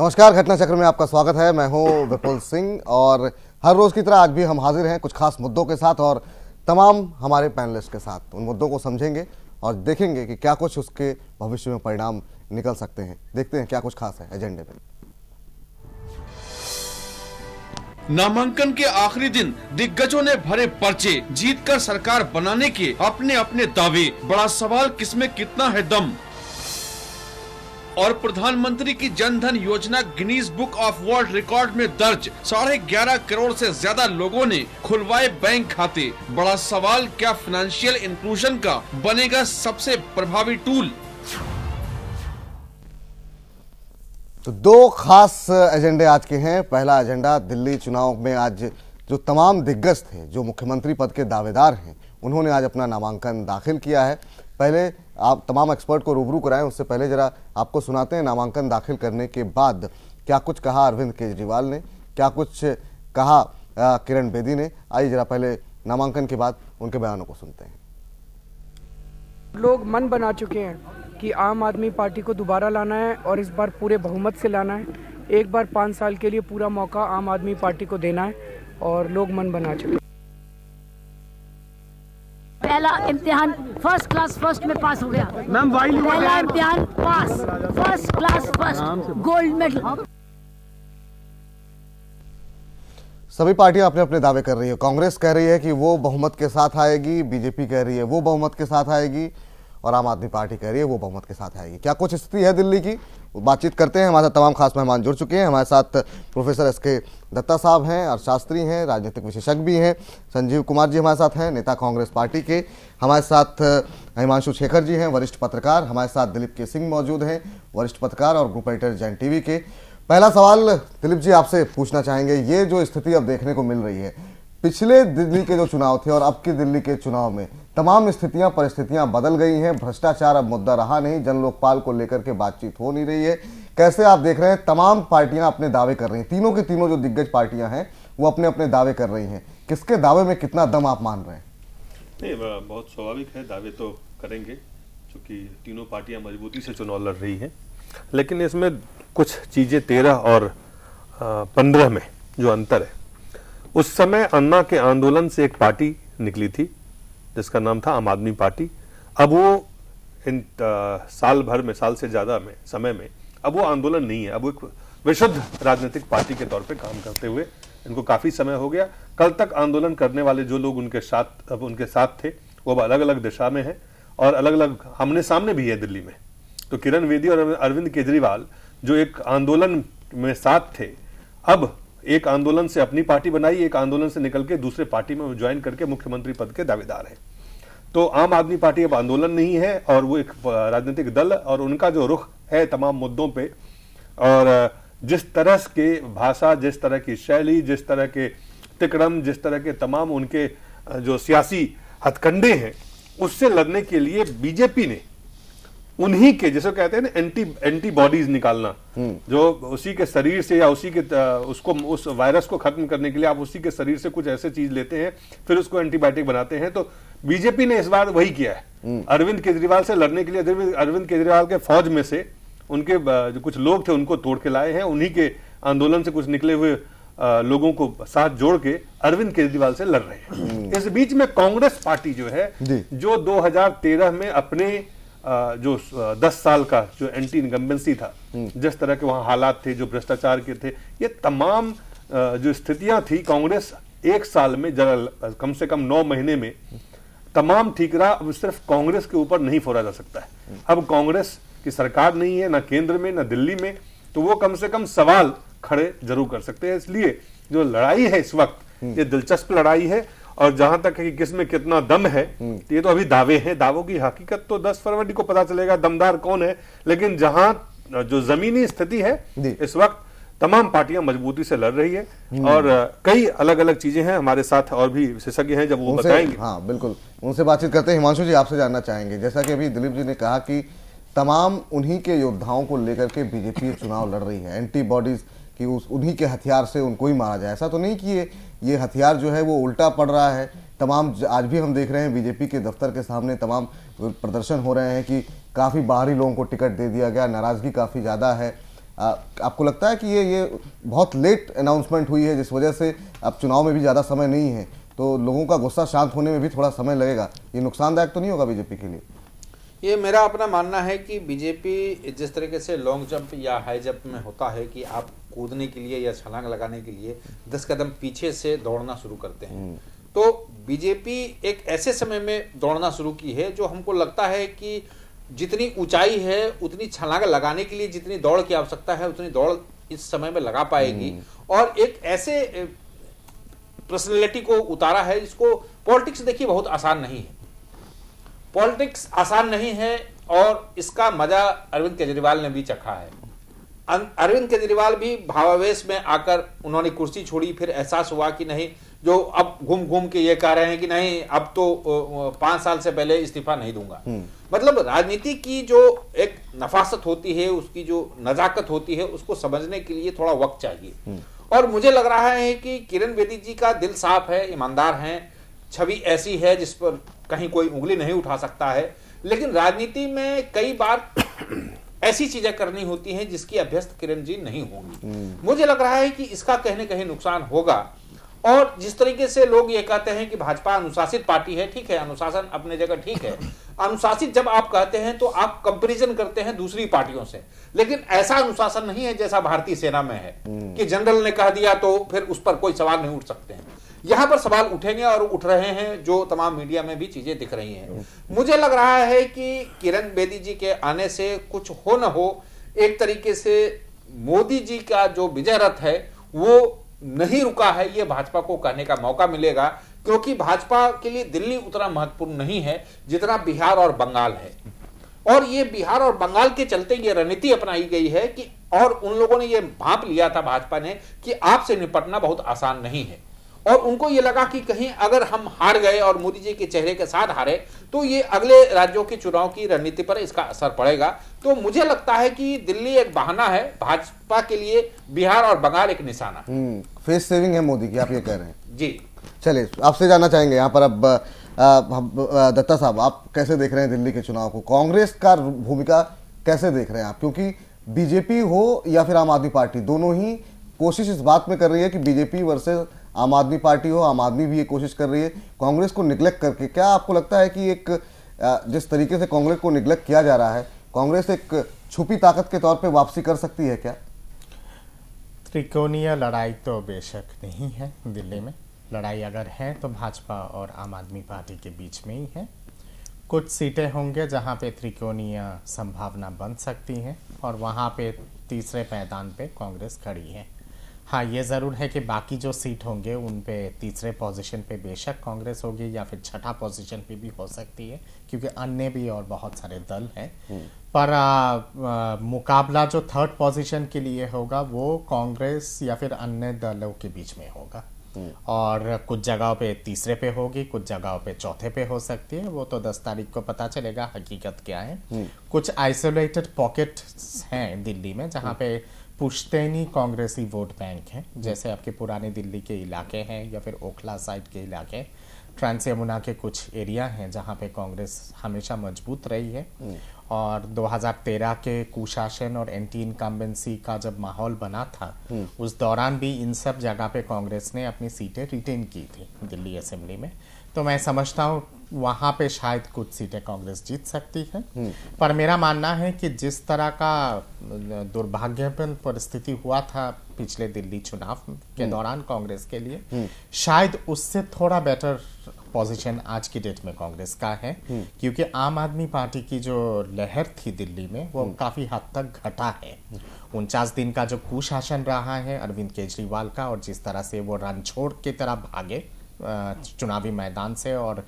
नमस्कार घटना चक्र में आपका स्वागत है मैं हूं विपुल सिंह और हर रोज की तरह आज भी हम हाजिर हैं कुछ खास मुद्दों के साथ और तमाम हमारे पैनलिस्ट के साथ उन मुद्दों को समझेंगे और देखेंगे कि क्या कुछ उसके भविष्य में परिणाम निकल सकते हैं देखते हैं क्या कुछ खास है एजेंडे में नामांकन के आखिरी दिन दिग्गजों ने भरे पर्चे जीतकर सरकार बनाने के अपने अपने दावे बड़ा सवाल किसमें कितना है दम और प्रधानमंत्री की Jan Dhan Yojana Guinness Book of World Record में दर्ज साढ़े ग्यारह करोड़ से ज्यादा लोगों ने खुलवाए बैंक खाते बड़ा सवाल क्या फाइनेंशियल इंक्लूजन का बनेगा सबसे प्रभावी टूल तो दो खास एजेंडे आज के हैं पहला एजेंडा दिल्ली चुनाव में आज जो तमाम दिग्गज थे जो मुख्यमंत्री पद के दावेदार हैं उन्होंने आज अपना नामांकन दाखिल किया है पहले आप तमाम एक्सपर्ट को रूबरू कराएं उससे पहले जरा आपको सुनाते हैं नामांकन दाखिल करने के बाद क्या कुछ कहा अरविंद केजरीवाल ने क्या कुछ कहा किरण बेदी ने आइए जरा पहले नामांकन के बाद उनके बयानों को सुनते हैं लोग मन बना चुके हैं कि आम आदमी पार्टी को दोबारा लाना है और इस बार पूरे बहुमत से लाना है एक बार पाँच साल के लिए पूरा मौका आम आदमी पार्टी को देना है और लोग मन बना चुके हैं पहला इम्तिहान फर्स्ट क्लास फर्स्ट में पास हो गया मैम वाइल्ड पहला इम्तिहान pass first class first gold medal सभी पार्टियां अपने अपने दावे कर रही है कांग्रेस कह रही है कि वो बहुमत के साथ आएगी बीजेपी कह रही है वो बहुमत के साथ आएगी और आम आदमी पार्टी कह रही है वो बहुमत के साथ आएगी क्या कुछ स्थिति है दिल्ली की बातचीत करते हैं हमारे साथ तमाम खास मेहमान जुड़ चुके हैं हमारे साथ प्रोफेसर एस के दत्ता साहब हैं अर्थशास्त्री हैं राजनीतिक विशेषज्ञ भी हैं संजीव कुमार जी हमारे साथ हैं नेता कांग्रेस पार्टी के हमारे साथ हिमांशु शेखर जी हैं वरिष्ठ पत्रकार हमारे साथ दिलीप के सिंह मौजूद हैं वरिष्ठ पत्रकार और ग्रुप एडिटर जैन टी के पहला सवाल दिलीप जी आपसे पूछना चाहेंगे ये जो स्थिति अब देखने को मिल रही है पिछले दिल्ली के जो चुनाव थे और अब के दिल्ली के चुनाव में तमाम स्थितियां परिस्थितियां बदल गई हैं भ्रष्टाचार अब मुद्दा रहा नहीं जन लोकपाल को लेकर के बातचीत हो नहीं रही है कैसे आप देख रहे हैं तमाम पार्टियां अपने दावे कर रही हैं तीनों के तीनों जो दिग्गज पार्टियां हैं वो अपने अपने दावे कर रही हैं किसके दावे में कितना दम आप मान रहे हैं नहीं बहुत स्वाभाविक है दावे तो करेंगे चूँकि तीनों पार्टियाँ मजबूती से चुनाव लड़ रही हैं लेकिन इसमें कुछ चीज़ें तेरह और पंद्रह में जो अंतर है उस समय अन्ना के आंदोलन से एक पार्टी निकली थी जिसका नाम था आम आदमी पार्टी अब वो इन साल भर में साल से ज़्यादा में समय में अब वो आंदोलन नहीं है अब एक विशुद्ध राजनीतिक पार्टी के तौर पे काम करते हुए इनको काफ़ी समय हो गया कल तक आंदोलन करने वाले जो लोग उनके साथ अब उनके साथ थे वो अब अलग अलग दिशा में हैं और अलग अलग हमने सामने भी है दिल्ली में तो किरण वेदी और अरविंद केजरीवाल जो एक आंदोलन में साथ थे अब एक आंदोलन से अपनी पार्टी बनाई एक आंदोलन से निकल के दूसरे पार्टी में ज्वाइन करके मुख्यमंत्री पद के दावेदार हैं तो आम आदमी पार्टी अब आंदोलन नहीं है और वो एक राजनीतिक दल और उनका जो रुख है तमाम मुद्दों पे और जिस तरह के भाषा जिस तरह की शैली जिस तरह के तिक्रम जिस तरह के तमाम उनके जो सियासी हथकंडे हैं उससे लड़ने के लिए बीजेपी ने उन्हीं के जिसे कहते हैं ना एंटी एंटीबॉडीज हाँ। निकालना हम्म। जो उसी के शरीर से या उसी के उसको उस वायरस को खत्म करने के लिए आप उसी के शरीर से कुछ ऐसे चीज लेते हैं फिर उसको एंटीबायोटिक बनाते हैं तो बीजेपी ने इस बार वही किया है हम्म। अरविंद केजरीवाल से लड़ने के लिए अरविंद केजरीवाल के फौज में से उनके जो कुछ लोग थे उनको तोड़ के लाए हैं उन्हीं के आंदोलन से कुछ निकले हुए लोगों को साथ जोड़ के अरविंद केजरीवाल से लड़ रहे हैं हम्म। इस बीच में कांग्रेस पार्टी जो है जो 2013 में अपने जो दस साल का जो एंटी इनकम्बेंसी था हम्म। जिस तरह के वहाँ हालात थे जो भ्रष्टाचार के थे ये तमाम जो स्थितियाँ थी कांग्रेस एक साल में जरा कम से कम नौ महीने में तमाम ठीकरा अब सिर्फ कांग्रेस के ऊपर नहीं फोड़ा जा सकता है हम्म। अब कांग्रेस की सरकार नहीं है ना केंद्र में ना दिल्ली में तो वो कम से कम सवाल खड़े जरूर कर सकते हैं इसलिए जो लड़ाई है इस वक्त हम्म। ये दिलचस्प लड़ाई है और जहां तक है कि किस में कितना दम है हम्म। ये तो अभी दावे हैं दावों की हकीकत तो 10 फरवरी को पता चलेगा दमदार कौन है लेकिन जहां जो जमीनी स्थिति है इस वक्त तमाम पार्टियां मजबूती से लड़ रही है हम्म। और कई अलग अलग चीजें हैं हमारे साथ और भी विशेषज्ञ हैं जब वो बताएंगे हाँ बिल्कुल उनसे बातचीत करते हैं हिमांशु जी आपसे जानना चाहेंगे जैसा कि अभी दिलीप जी ने कहा कि तमाम उन्हीं के योद्धाओं को लेकर के बीजेपी चुनाव लड़ रही है एंटीबॉडीज कि उस उन्हीं के हथियार से उनको ही मारा जाए ऐसा तो नहीं कि ये ये हथियार जो है वो उल्टा पड़ रहा है तमाम आज भी हम देख रहे हैं बीजेपी के दफ्तर के सामने तमाम प्रदर्शन हो रहे हैं कि काफ़ी बाहरी लोगों को टिकट दे दिया गया नाराज़गी काफ़ी ज़्यादा है आ, आपको लगता है कि ये ये बहुत लेट अनाउंसमेंट हुई है जिस वजह से अब चुनाव में भी ज़्यादा समय नहीं है तो लोगों का गुस्सा शांत होने में भी थोड़ा समय लगेगा ये नुकसानदायक तो नहीं होगा बीजेपी के लिए ये मेरा अपना मानना है कि बीजेपी जिस तरीके से लॉन्ग जंप या हाई जंप में होता है कि आप कूदने के लिए या छलांग लगाने के लिए दस कदम पीछे से दौड़ना शुरू करते हैं हम्म। तो बीजेपी एक ऐसे समय में दौड़ना शुरू की है जो हमको लगता है कि जितनी ऊंचाई है उतनी छलांग लगाने के लिए जितनी दौड़ की आवश्यकता है उतनी दौड़ इस समय में लगा पाएगी हम्म। और एक ऐसे पर्सनैलिटी को उतारा है जिसको पॉलिटिक्स देखिए बहुत आसान नहीं है पॉलिटिक्स आसान नहीं है और इसका मजा अरविंद केजरीवाल ने भी चखा है अरविंद केजरीवाल भी भावावेश में आकर उन्होंने कुर्सी छोड़ी फिर एहसास हुआ कि नहीं जो अब घूम घूम के ये कह रहे हैं कि नहीं अब तो पांच साल से पहले इस्तीफा नहीं दूंगा हम्म। मतलब राजनीति की जो एक नफासत होती है उसकी जो नजाकत होती है उसको समझने के लिए थोड़ा वक्त चाहिए हम्म। और मुझे लग रहा है कि किरण बेदी जी का दिल साफ है ईमानदार है छवि ऐसी है जिस पर कहीं कोई उंगली नहीं उठा सकता है लेकिन राजनीति में कई बार ऐसी चीजें करनी होती हैं जिसकी अभ्यस्त किरण जी नहीं होंगी हम्म। मुझे लग रहा है कि इसका कहीं ना कहीं नुकसान होगा और जिस तरीके से लोग ये कहते हैं कि भाजपा अनुशासित पार्टी है ठीक है अनुशासन अपने जगह ठीक है अनुशासित जब आप कहते हैं तो आप कंपेरिजन करते हैं दूसरी पार्टियों से लेकिन ऐसा अनुशासन नहीं है जैसा भारतीय सेना में है हम्म। कि जनरल ने कह दिया तो फिर उस पर कोई सवाल नहीं उठ सकते हैं यहां पर सवाल उठेंगे और उठ रहे हैं जो तमाम मीडिया में भी चीजें दिख रही हैं मुझे लग रहा है कि किरण बेदी जी के आने से कुछ हो ना हो एक तरीके से मोदी जी का जो विजय रथ है वो नहीं रुका है ये भाजपा को कहने का मौका मिलेगा क्योंकि भाजपा के लिए दिल्ली उतना महत्वपूर्ण नहीं है जितना बिहार और बंगाल है और ये बिहार और बंगाल के चलते ये रणनीति अपनाई गई है कि और उन लोगों ने ये भाप लिया था भाजपा ने कि आपसे निपटना बहुत आसान नहीं है और उनको ये लगा कि कहीं अगर हम हार गए और मोदी जी के चेहरे के साथ हारे तो ये अगले राज्यों के चुनाव की रणनीति पर इसका असर पड़ेगा तो मुझे लगता है कि दिल्ली एक बहाना है भाजपा के लिए बिहार और बंगाल एक निशाना हम्म, फेस सेविंग है मोदी की आप ये कह रहे हैं जी चलिए आपसे जानना चाहेंगे यहाँ पर अब दत्ता साहब आप कैसे देख रहे हैं दिल्ली के चुनाव को कांग्रेस का भूमिका कैसे देख रहे हैं आप क्योंकि बीजेपी हो या फिर आम आदमी पार्टी दोनों ही कोशिश इस बात में कर रही है कि बीजेपी वर्सेस आम आदमी पार्टी हो आम आदमी भी ये कोशिश कर रही है कांग्रेस को निगलेक्ट करके क्या आपको लगता है कि एक जिस तरीके से कांग्रेस को निग्लेक्ट किया जा रहा है कांग्रेस एक छुपी ताकत के तौर पर वापसी कर सकती है क्या त्रिकोणीय लड़ाई तो बेशक नहीं है दिल्ली में लड़ाई अगर है तो भाजपा और आम आदमी पार्टी के बीच में ही है कुछ सीटें होंगे जहां पे त्रिकोणीय संभावना बन सकती हैं और वहां पे तीसरे पैदान पे कांग्रेस खड़ी है हाँ ये ज़रूर है कि बाकी जो सीट होंगे उन पे तीसरे पोजीशन पे बेशक कांग्रेस होगी या फिर छठा पोजीशन पे भी हो सकती है क्योंकि अन्य भी और बहुत सारे दल हैं हम्म। पर आ, आ, मुकाबला जो थर्ड पोजीशन के लिए होगा वो कांग्रेस या फिर अन्य दलों के बीच में होगा हम्म। और कुछ जगहों पे तीसरे पे होगी कुछ जगहों पे चौथे पे हो सकती है वो तो दस तारीख को पता चलेगा हकीकत क्या है हम्म। कुछ आइसोलेटेड पॉकेट्स हैं दिल्ली में जहाँ पे पुश्तैनी कांग्रेसी वोट बैंक हैं जैसे आपके पुराने दिल्ली के इलाके हैं या फिर ओखला साइड के इलाके ट्रांस यमुना के कुछ एरिया हैं जहाँ पे कांग्रेस हमेशा मजबूत रही है हम्म। और 2013 के कुशासन और एंटी इनकम्बेंसी का जब माहौल बना था हम्म। उस दौरान भी इन सब जगह पे कांग्रेस ने अपनी सीटें रिटेन की थी दिल्ली असेंबली में तो मैं समझता हूँ वहां पे शायद कुछ सीटें कांग्रेस जीत सकती है हम्म। पर मेरा मानना है कि जिस तरह का दुर्भाग्यपूर्ण परिस्थिति हुआ था पिछले दिल्ली चुनाव के हम्म। दौरान कांग्रेस के लिए हम्म। शायद उससे थोड़ा बेटर पोजीशन आज की डेट में कांग्रेस का है क्योंकि आम आदमी पार्टी की जो लहर थी दिल्ली में वो काफी हद तक घटा है उनचास दिन का जो कुशासन रहा है अरविंद केजरीवाल का और जिस तरह से वो रणछोड़ की तरह भागे चुनावी मैदान से और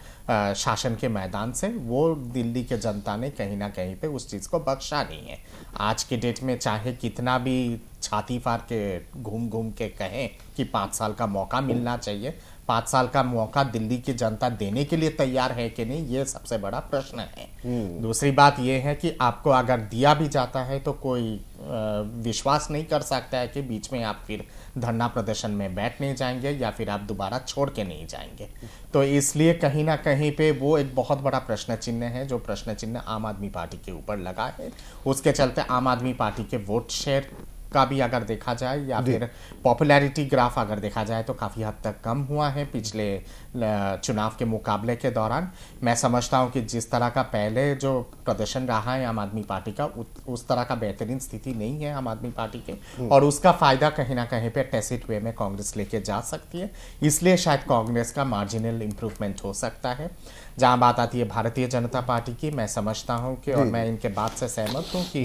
शासन के मैदान से वो दिल्ली के जनता ने कहीं ना कहीं पे उस चीज़ को बख्शा नहीं है आज के डेट में चाहे कितना भी छाती फार के घूम घूम के कहें कि पाँच साल का मौका मिलना चाहिए पांच साल का मौका दिल्ली की जनता देने के लिए तैयार है कि नहीं ये सबसे बड़ा प्रश्न है हम्म। दूसरी बात यह है कि आपको अगर दिया भी जाता है तो कोई विश्वास नहीं कर सकता है कि बीच में आप फिर धरना प्रदर्शन में बैठ नहीं जाएंगे या फिर आप दोबारा छोड़ के नहीं जाएंगे तो इसलिए कहीं ना कहीं पे वो एक बहुत बड़ा प्रश्न चिन्ह है जो प्रश्न चिन्ह आम आदमी पार्टी के ऊपर लगा है उसके चलते आम आदमी पार्टी के वोट शेयर का भी अगर देखा जाए या फिर पॉपुलैरिटी ग्राफ अगर देखा जाए तो काफ़ी हद तक कम हुआ है पिछले चुनाव के मुकाबले के दौरान मैं समझता हूँ कि जिस तरह का पहले जो प्रदर्शन रहा है आम आदमी पार्टी का उस तरह का बेहतरीन स्थिति नहीं है आम आदमी पार्टी के और उसका फ़ायदा कहीं ना कहीं पर टेसिट वे में कांग्रेस लेके जा सकती है इसलिए शायद कांग्रेस का मार्जिनल इम्प्रूवमेंट हो सकता है जहां बात आती है भारतीय जनता पार्टी की मैं समझता हूं कि और मैं इनके बात से सहमत हूं कि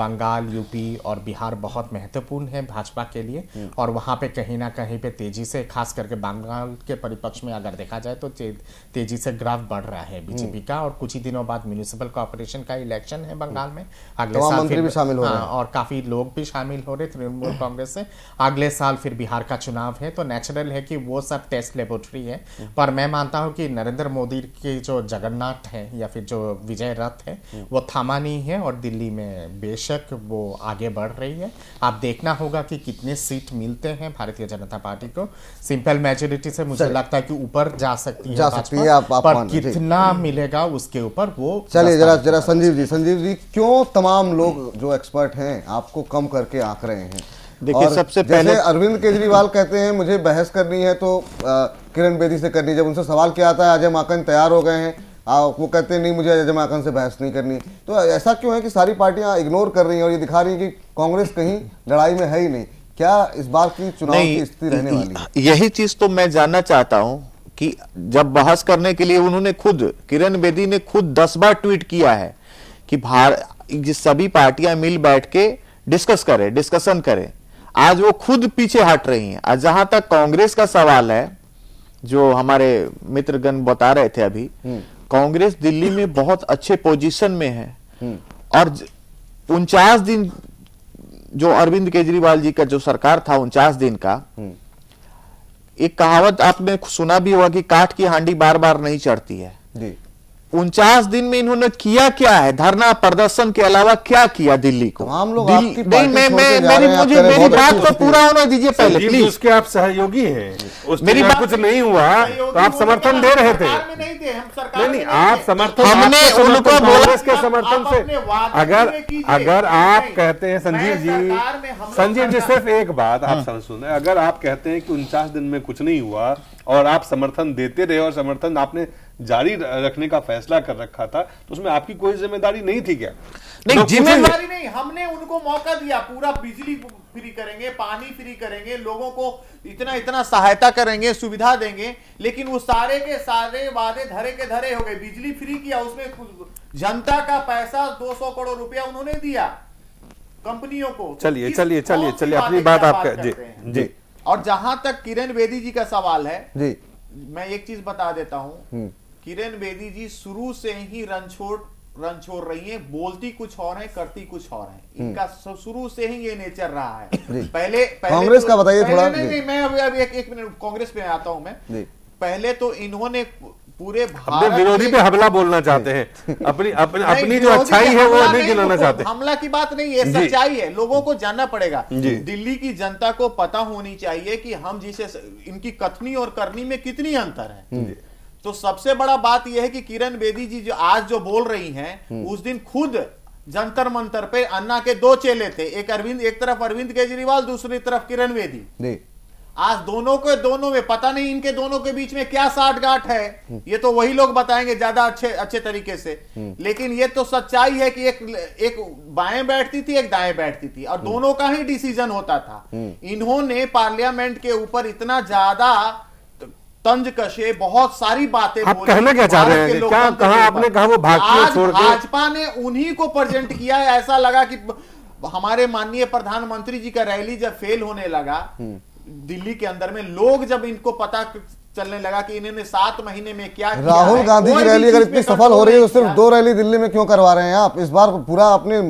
बंगाल यूपी और बिहार बहुत महत्वपूर्ण है भाजपा के लिए और वहां पे कहीं ना कहीं पे तेजी से खास करके बंगाल के परिपक्ष में अगर देखा जाए तो तेजी से ग्राफ बढ़ रहा है बीजेपी का और कुछ ही दिनों बाद म्यूनिसिपल कॉरपोरेशन का इलेक्शन है बंगाल में तो अगले साल भी शामिल हो हाँ, और काफी लोग भी शामिल हो रहे तृणमूल कांग्रेस से अगले साल फिर बिहार का चुनाव है तो नेचुरल है कि वो सब टेस्ट लेबोरेटरी है पर मैं मानता हूँ कि नरेंद्र मोदी के जो जगन्नाथ है या फिर जो विजय रथ है हम्म। वो थामा नहीं है और दिल्ली में बेशक वो आगे बढ़ रही है आप देखना होगा कि कितने सीट मिलते हैं भारतीय जनता पार्टी को सिंपल मेजोरिटी से मुझे लगता है कि ऊपर जा सकती है सकती है आप, आप पर कितना मिलेगा उसके ऊपर वो चलिए जरा जरा संजीव जी संजीव जी क्यों तमाम लोग जो एक्सपर्ट हैं आपको कम करके आंक रहे हैं देखिए सबसे पहले अरविंद केजरीवाल कहते हैं मुझे बहस करनी है तो किरण बेदी से करनी जब उनसे सवाल किया आता है अजय माकन तैयार हो गए हैं वो कहते हैं नहीं मुझे अजय माकन से बहस नहीं करनी तो ऐसा क्यों है कि सारी पार्टियां इग्नोर कर रही हैं और ये दिखा रही हैं कि कांग्रेस कहीं लड़ाई में है ही नहीं क्या इस बार की चुनाव की स्थिति रहने वाली यही चीज तो मैं जानना चाहता हूँ कि जब बहस करने के लिए उन्होंने खुद किरण बेदी ने खुद दस बार ट्वीट किया है कि भारत सभी पार्टियां मिल बैठ के डिस्कस करें डिस्कशन करें आज वो खुद पीछे हट रही हैं आज जहां तक कांग्रेस का सवाल है जो हमारे मित्रगण बता रहे थे अभी हम्म। कांग्रेस दिल्ली में बहुत अच्छे पोजीशन में है हम्म। और उनचास दिन जो अरविंद केजरीवाल जी का जो सरकार था उनचास दिन का हम्म। एक कहावत आपने सुना भी होगा कि काठ की हांडी बार बार नहीं चढ़ती है उनचास दिन में इन्होंने किया क्या है धरना प्रदर्शन के अलावा क्या किया दिल्ली को हम तो लोग मैं मैं मेरी मुझे मेरी बात को पूरा होना दीजिए पहले प्लीज उसके आप सहयोगी हैं मेरी बात कुछ नहीं हुआ तो आप समर्थन दे रहे थे नहीं आप समर्थन हमने उनको बोला इसके समर्थन से अगर अगर आप कहते हैं संजीव जी संजीव जी सिर्फ एक बात आप हाँ। सुन अगर आप कहते हैं कि उनचास दिन में कुछ नहीं हुआ और आप समर्थन देते रहे और समर्थन आपने जारी रखने का फैसला कर रखा था तो उसमें आपकी कोई जिम्मेदारी नहीं थी क्या नहीं तो जिम्मेदारी नहीं हमने उनको मौका दिया पूरा बिजली फ्री करेंगे पानी फ्री करेंगे लोगों को इतना इतना सहायता करेंगे सुविधा देंगे लेकिन वो सारे के सारे वादे धरे के धरे हो गए बिजली फ्री किया उसमें जनता का पैसा 200 करोड़ रुपया उन्होंने दिया कंपनियों को तो चलिए चलिए चलिए चलिए अपनी बात आप जी जी और जहां तक किरण बेदी जी का सवाल है जी मैं एक चीज बता देता हूँ हम्म। किरण बेदी जी शुरू से ही रन छोड़ रन छोड़ रही हैं बोलती कुछ और हैं करती कुछ और हैं हम्म। इनका शुरू से ही ये नेचर रहा है पहले, कांग्रेस का तो- बताइए थोड़ा नहीं नहीं मैं अभी अभी एक, एक मिनट कांग्रेस पे आता हूं मैं पहले तो इन्होंने पूरे भारत विरोधी पे हमला बोलना चाहते हैं अपनी अपनी अपनी जो अच्छाई है वो नहीं गिनाना चाहते हमला की बात नहीं है सच्चाई है लोगों को जानना पड़ेगा दिल्ली की जनता को पता होनी चाहिए कि हम जिसे इनकी कथनी और करनी में कितनी अंतर है हम्म। तो सबसे बड़ा बात यह है कि किरण बेदी जी जो आज जो बोल रही हैं हम्म। उस दिन खुद जंतर मंतर पे अन्ना के दो चेले थे एक अरविंद एक तरफ अरविंद केजरीवाल दूसरी तरफ किरण बेदी आज दोनों के दोनों में पता नहीं इनके दोनों के बीच में क्या साठगांठ है हम्म। ये तो वही लोग बताएंगे ज्यादा अच्छे अच्छे तरीके से हम्म। लेकिन ये तो सच्चाई है कि एक एक बाएं बैठती थी एक दाएं बैठती थी और दोनों का ही डिसीजन होता था इन्होंने पार्लियामेंट के ऊपर इतना ज्यादा तंज कशे बहुत सारी बातें आप कहना क्या चाह रहे हैं क्या कहा आपने कहा वो छोड़ भाजपा ने उन्हीं को प्रेजेंट किया है ऐसा लगा कि हमारे माननीय प्रधानमंत्री जी का रैली जब फेल होने लगा हम्म। दिल्ली के अंदर में लोग जब इनको पता चलने लगा कि इन्होंने सात महीने में क्या राहुल गांधी की रैली अगर इतनी सफल हो रही है तो सिर्फ दो रैली दिल्ली में क्यों करवा रहे हैं आप इस बार पूरा अपने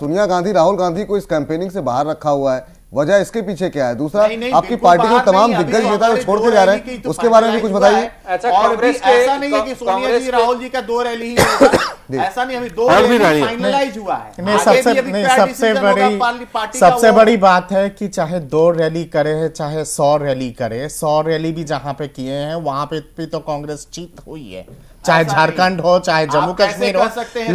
सोनिया गांधी राहुल गांधी को इस कैंपेनिंग से बाहर रखा हुआ है वजह इसके पीछे क्या है दूसरा नहीं, नहीं, आपकी पार्टी के तमाम दिग्गज नेता जो छोड़ के जा रहे हैं तो उसके बारे में भी कुछ बताइए अच्छा, और भी ऐसा नहीं है कि सोनिया जी राहुल जी का दो रैली ही ऐसा नहीं अभी दो फाइनलाइज हुआ है सबसे बड़ी सबसे बड़ी बात है कि चाहे दो रैली करे चाहे सौ रैली करे सौ रैली भी जहां पे किए हैं वहां पे तो कांग्रेस जीत हुई है चाहे झारखंड हो चाहे जम्मू कश्मीर हो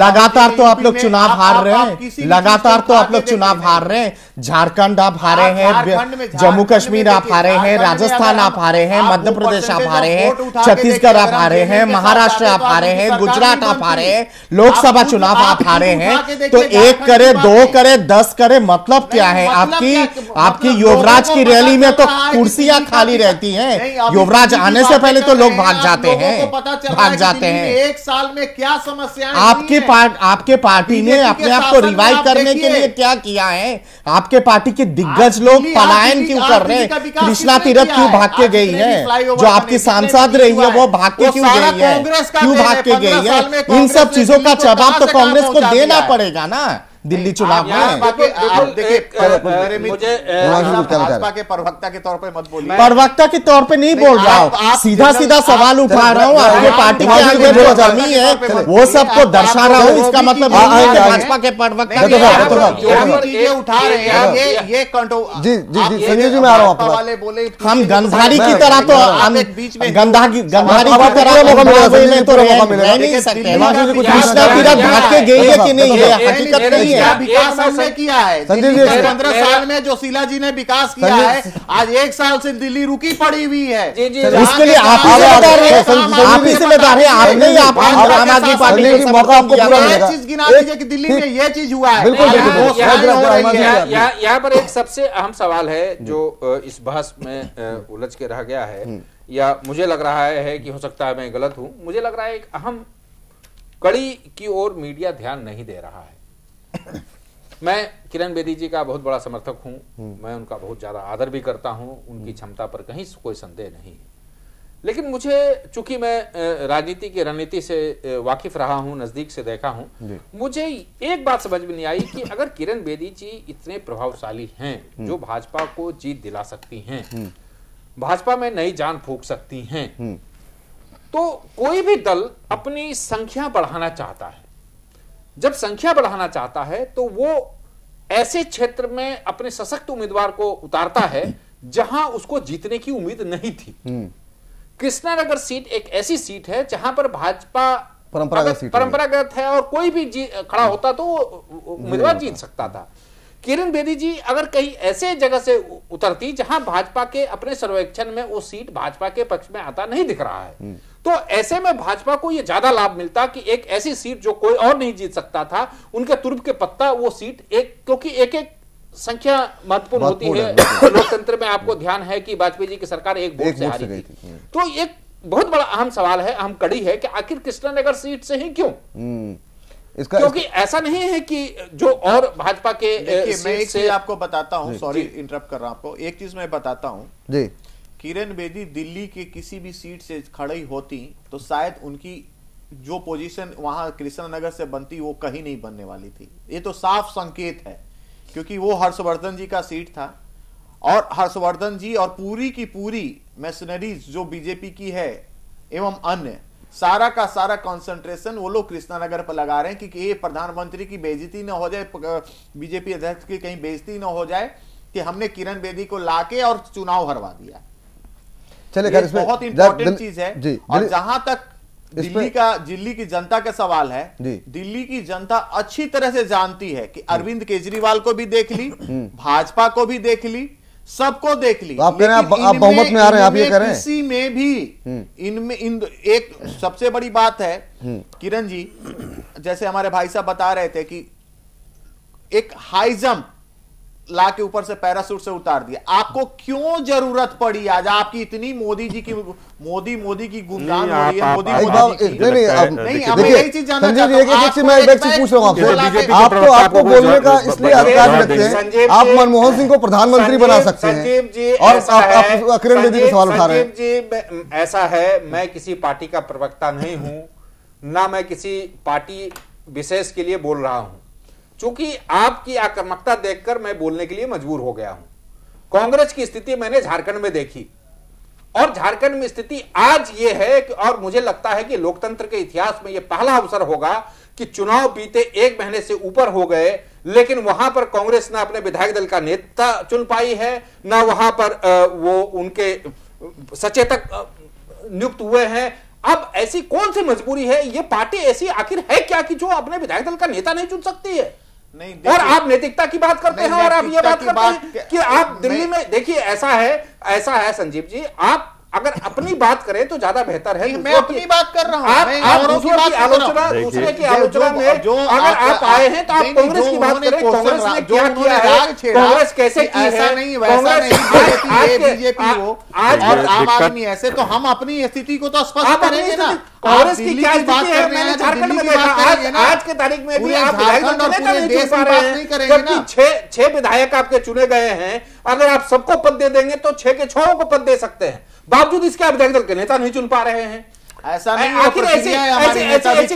लगातार तो आप लोग चुनाव हार रहे हैं लगातार तो आप लोग चुनाव हार तो रहे हैं झारखंड आप हारे हैं जम्मू कश्मीर आप हारे हैं राजस्थान तो आप हारे हैं मध्य प्रदेश आप हारे हैं छत्तीसगढ़ आप हारे हैं महाराष्ट्र आप हारे हैं गुजरात आप हारे हैं लोकसभा चुनाव आप हारे हैं तो एक करे दो करे दस करे मतलब क्या है मतलब आपकी आपकी मतलब युवराज की रैली में तो कुर्सियां खाली रहती हैं युवराज आने से पहले तो लोग भाग जाते हैं भाग जाते चाहते हैं एक साल में क्या समस्या आपके पार्ट आपके पार्टी ने अपने आप को रिवाइव करने के लिए क्या किया है आपके पार्टी के दिग्गज लोग पलायन क्यों कर रहे हैं कृष्णा तीरथ क्यों भाग के गई है जो आपकी सांसद रही है वो भाग के क्यों गई है क्यों भाग के गई है इन सब चीजों का तो जवाब तो कांग्रेस को देना पड़ेगा ना दिल्ली चुनाव में मुझे भाजपा के प्रवक्ता के तौर पर मत बोलिए प्रवक्ता के तौर पर नहीं बोल रहा हूँ सीधा सीधा सवाल उठा रहा हूँ आपके पार्टी के जो जमी है वो सबको दर्शा रहा हूँ इसका मतलब भाजपा के प्रवक्ता चीजें उठा रहे हैं ये जी जी जी संजय जी मैं आ रहा हूँ हम तो गंधारी की तरह तो हम गंधारी गंधारी की तरह तो रह नहीं सकते कृष्णा भाग के गई है कि नहीं है हकीकत नहीं है क्या विकास हमने किया है पंद्रह साल में जो शीला जी ने विकास किया है आज एक साल से दिल्ली रुकी पड़ी हुई है इसके लिए आप ही जिम्मेदार हैं आप हैं आप आम आदमी पार्टी के मौका आपको पूरा मिलेगा चीज गिना दीजिए कि दिल्ली में ये चीज हुआ है यहाँ पर एक सबसे अहम सवाल है जो इस बहस में उलझ के रह गया है हम्म। या मुझे लग रहा है कि हो सकता है मैं गलत हूं मुझे लग रहा है एक अहम कड़ी की ओर मीडिया ध्यान नहीं दे रहा है मैं किरण बेदी जी का बहुत बड़ा समर्थक हूं हम्म। मैं उनका बहुत ज़्यादा आदर भी करता हूं उनकी हम्म। क्षमता पर कहीं कोई संदेह नहीं है लेकिन मुझे चूंकि मैं राजनीति की रणनीति से वाकिफ रहा हूं नजदीक से देखा हूं मुझे एक बात समझ में नहीं आई कि अगर किरण बेदी जी इतने प्रभावशाली हैं हम्म। जो भाजपा को जीत दिला सकती हैं भाजपा में नई जान फूक सकती हैं तो कोई भी दल अपनी संख्या बढ़ाना चाहता है जब संख्या बढ़ाना चाहता है तो वो ऐसे क्षेत्र में अपने सशक्त उम्मीदवार को उतारता है जहां उसको जीतने की उम्मीद नहीं थी हम्म। कृष्णानगर सीट एक ऐसी सीट है जहां पर भाजपा परंपरागत परंपरागत है और कोई भी खड़ा होता तो उम्मीदवार जीत सकता था किरण बेदी जी अगर कहीं ऐसे जगह से उतरती जहां भाजपा के अपने सर्वेक्षण में वो सीट भाजपा के पक्ष में आता नहीं दिख रहा है हम्म। तो ऐसे में भाजपा को ये ज्यादा लाभ मिलता कि एक ऐसी सीट जो कोई और नहीं जीत सकता था उनके तुर्ब के पत्ता वो सीट एक क्योंकि एक एक संख्या महत्वपूर्ण होती है लोकतंत्र में आपको ध्यान है कि वाजपेयी जी की सरकार एक वोट से हारी थी।, थी हम्म। तो एक बहुत बड़ा अहम सवाल है अहम कड़ी है कि आखिर कृष्णानगर सीट से ही क्यों हम्म। इसका क्योंकि इसका... ऐसा नहीं है कि जो और भाजपा के मैं एक से... आपको बताता हूँ सॉरी इंटरप्ट कर रहा हूँ आपको एक चीज मैं बताता हूँ जी किरण बेदी दिल्ली के किसी भी सीट से खड़ी होती तो शायद उनकी जो पोजीशन वहां नगर से बनती वो कहीं नहीं बनने वाली थी ये तो साफ संकेत है क्योंकि वो हर्षवर्धन जी का सीट था और हर्षवर्धन जी और पूरी की पूरी मशीनरीज जो बीजेपी की है एवं अन्य सारा का सारा कंसंट्रेशन वो लोग कृष्णानगर पर लगा रहे हैं क्योंकि ये प्रधानमंत्री की बेजती ना हो जाए बीजेपी अध्यक्ष की कहीं बेजती ना हो जाए कि हमने किरण बेदी को लाके और चुनाव हरवा दिया चले ये बहुत इंपॉर्टेंट चीज है जी, और जहां तक दिल्ली का दिल्ली की जनता का सवाल है दिल्ली की जनता अच्छी तरह से जानती है कि अरविंद केजरीवाल को भी देख ली हम्म। भाजपा को भी देख ली सबको देख ली तो आप कह रहे हैं आप बहुमत में आ रहे हैं आप ये कह रहे हैं किसी में भी हम्म। इनमें इन एक सबसे बड़ी बात है हम्म। किरण जी जैसे हमारे भाई साहब बता रहे थे कि एक हाई जंप ला के ऊपर से पैरासूट से उतार दिया आपको क्यों जरूरत पड़ी आज आपकी इतनी मोदी जी की मोदी मोदी की गुमान हो रही है मोदी आपको तो- आपको बोलने का इसलिए अधिकार रखते हैं आप मनमोहन सिंह को प्रधानमंत्री बना सकते हैं और अखिलेश जी का सवाल उठा रहे हैं ऐसा है मैं किसी पार्टी का प्रवक्ता नहीं हूँ ना मैं किसी पार्टी विशेष के लिए बोल रहा हूँ चूंकि आपकी आक्रमकता देखकर मैं बोलने के लिए मजबूर हो गया हूं कांग्रेस की स्थिति मैंने झारखंड में देखी और झारखंड में स्थिति आज ये है कि और मुझे लगता है कि लोकतंत्र के इतिहास में यह पहला अवसर होगा कि चुनाव बीते एक महीने से ऊपर हो गए लेकिन वहां पर कांग्रेस ना अपने विधायक दल का नेता चुन पाई है ना वहां पर वो उनके सचेतक नियुक्त हुए हैं अब ऐसी कौन सी मजबूरी है ये पार्टी ऐसी आखिर है क्या कि जो अपने विधायक दल का नेता नहीं चुन सकती है नहीं और आप नैतिकता की बात करते हैं और आप ये बात करते हैं कि आप दिल्ली में देखिए ऐसा है ऐसा है संजीव जी आप अगर अपनी बात करें तो ज्यादा बेहतर है मैं अपनी बात कर रहा हूँ आलोचना दूसरे की आलोचना में जो अगर आप आए हैं तो आप कांग्रेस की बात करें कांग्रेस ने क्या किया है कांग्रेस कैसे ऐसा नहीं वैसा नहीं बीजेपी वो आज आम आदमी ऐसे तो हम अपनी स्थिति को तो स्पष्ट करेंगे ना कांग्रेस की क्या बात कर रहे हैं तो झारखंड में देखा आज आज के तारीख में भी आप झारखंड और विधायक तो नहीं चुन पा रहे हैं जबकि छह छह विधायक आपके चुने गए हैं अगर आप सबको पद दे देंगे तो छह के छहों को पद दे सकते हैं बावजूद इसके दल के नेता नहीं चुन पा रहे हैं ऐसा नहीं आखिर ऐसे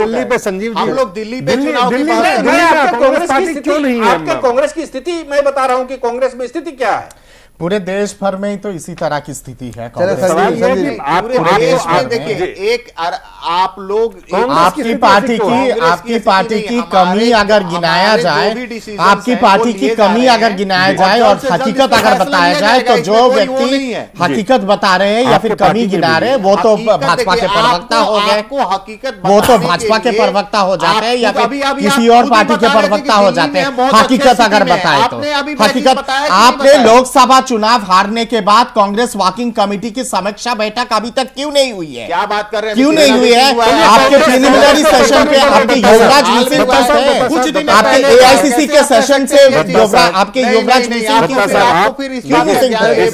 दिल्ली पे संजीव जी हम लोग दिल्ली पे चुनाव की बात कांग्रेस की स्थिति आपका कांग्रेस की स्थिति मैं बता रहा हूँ कि कांग्रेस में स्थिति क्या है पूरे देश भर में ही तो इसी तरह की स्थिति है सवाल ये कि देश में देखिए एक आप लोग आपकी तो पार्टी की आपकी पार्टी की कमी अगर गिनाया जाए आपकी पार्टी की कमी अगर गिनाया जाए और हकीकत अगर बताया जाए तो जो व्यक्ति हकीकत बता रहे हैं या फिर कमी गिना रहे हैं वो तो भाजपा के प्रवक्ता हो गए हकीकत वो तो भाजपा के प्रवक्ता हो जाते हैं या फिर किसी और पार्टी के प्रवक्ता हो जाते हैं हकीकत अगर बताए तो हकीकत आपने लोकसभा चुनाव हारने के बाद कांग्रेस वॉकिंग कमेटी की समीक्षा बैठक अभी तक क्यों नहीं हुई है क्या बात कर रहे हैं क्यों नहीं हुई है आपके प्रिलिमिनरी सेशन पे आपके युवराज कुछ दिन आपके एआईसीसी के सेशन से आपके युवराज मिसिंग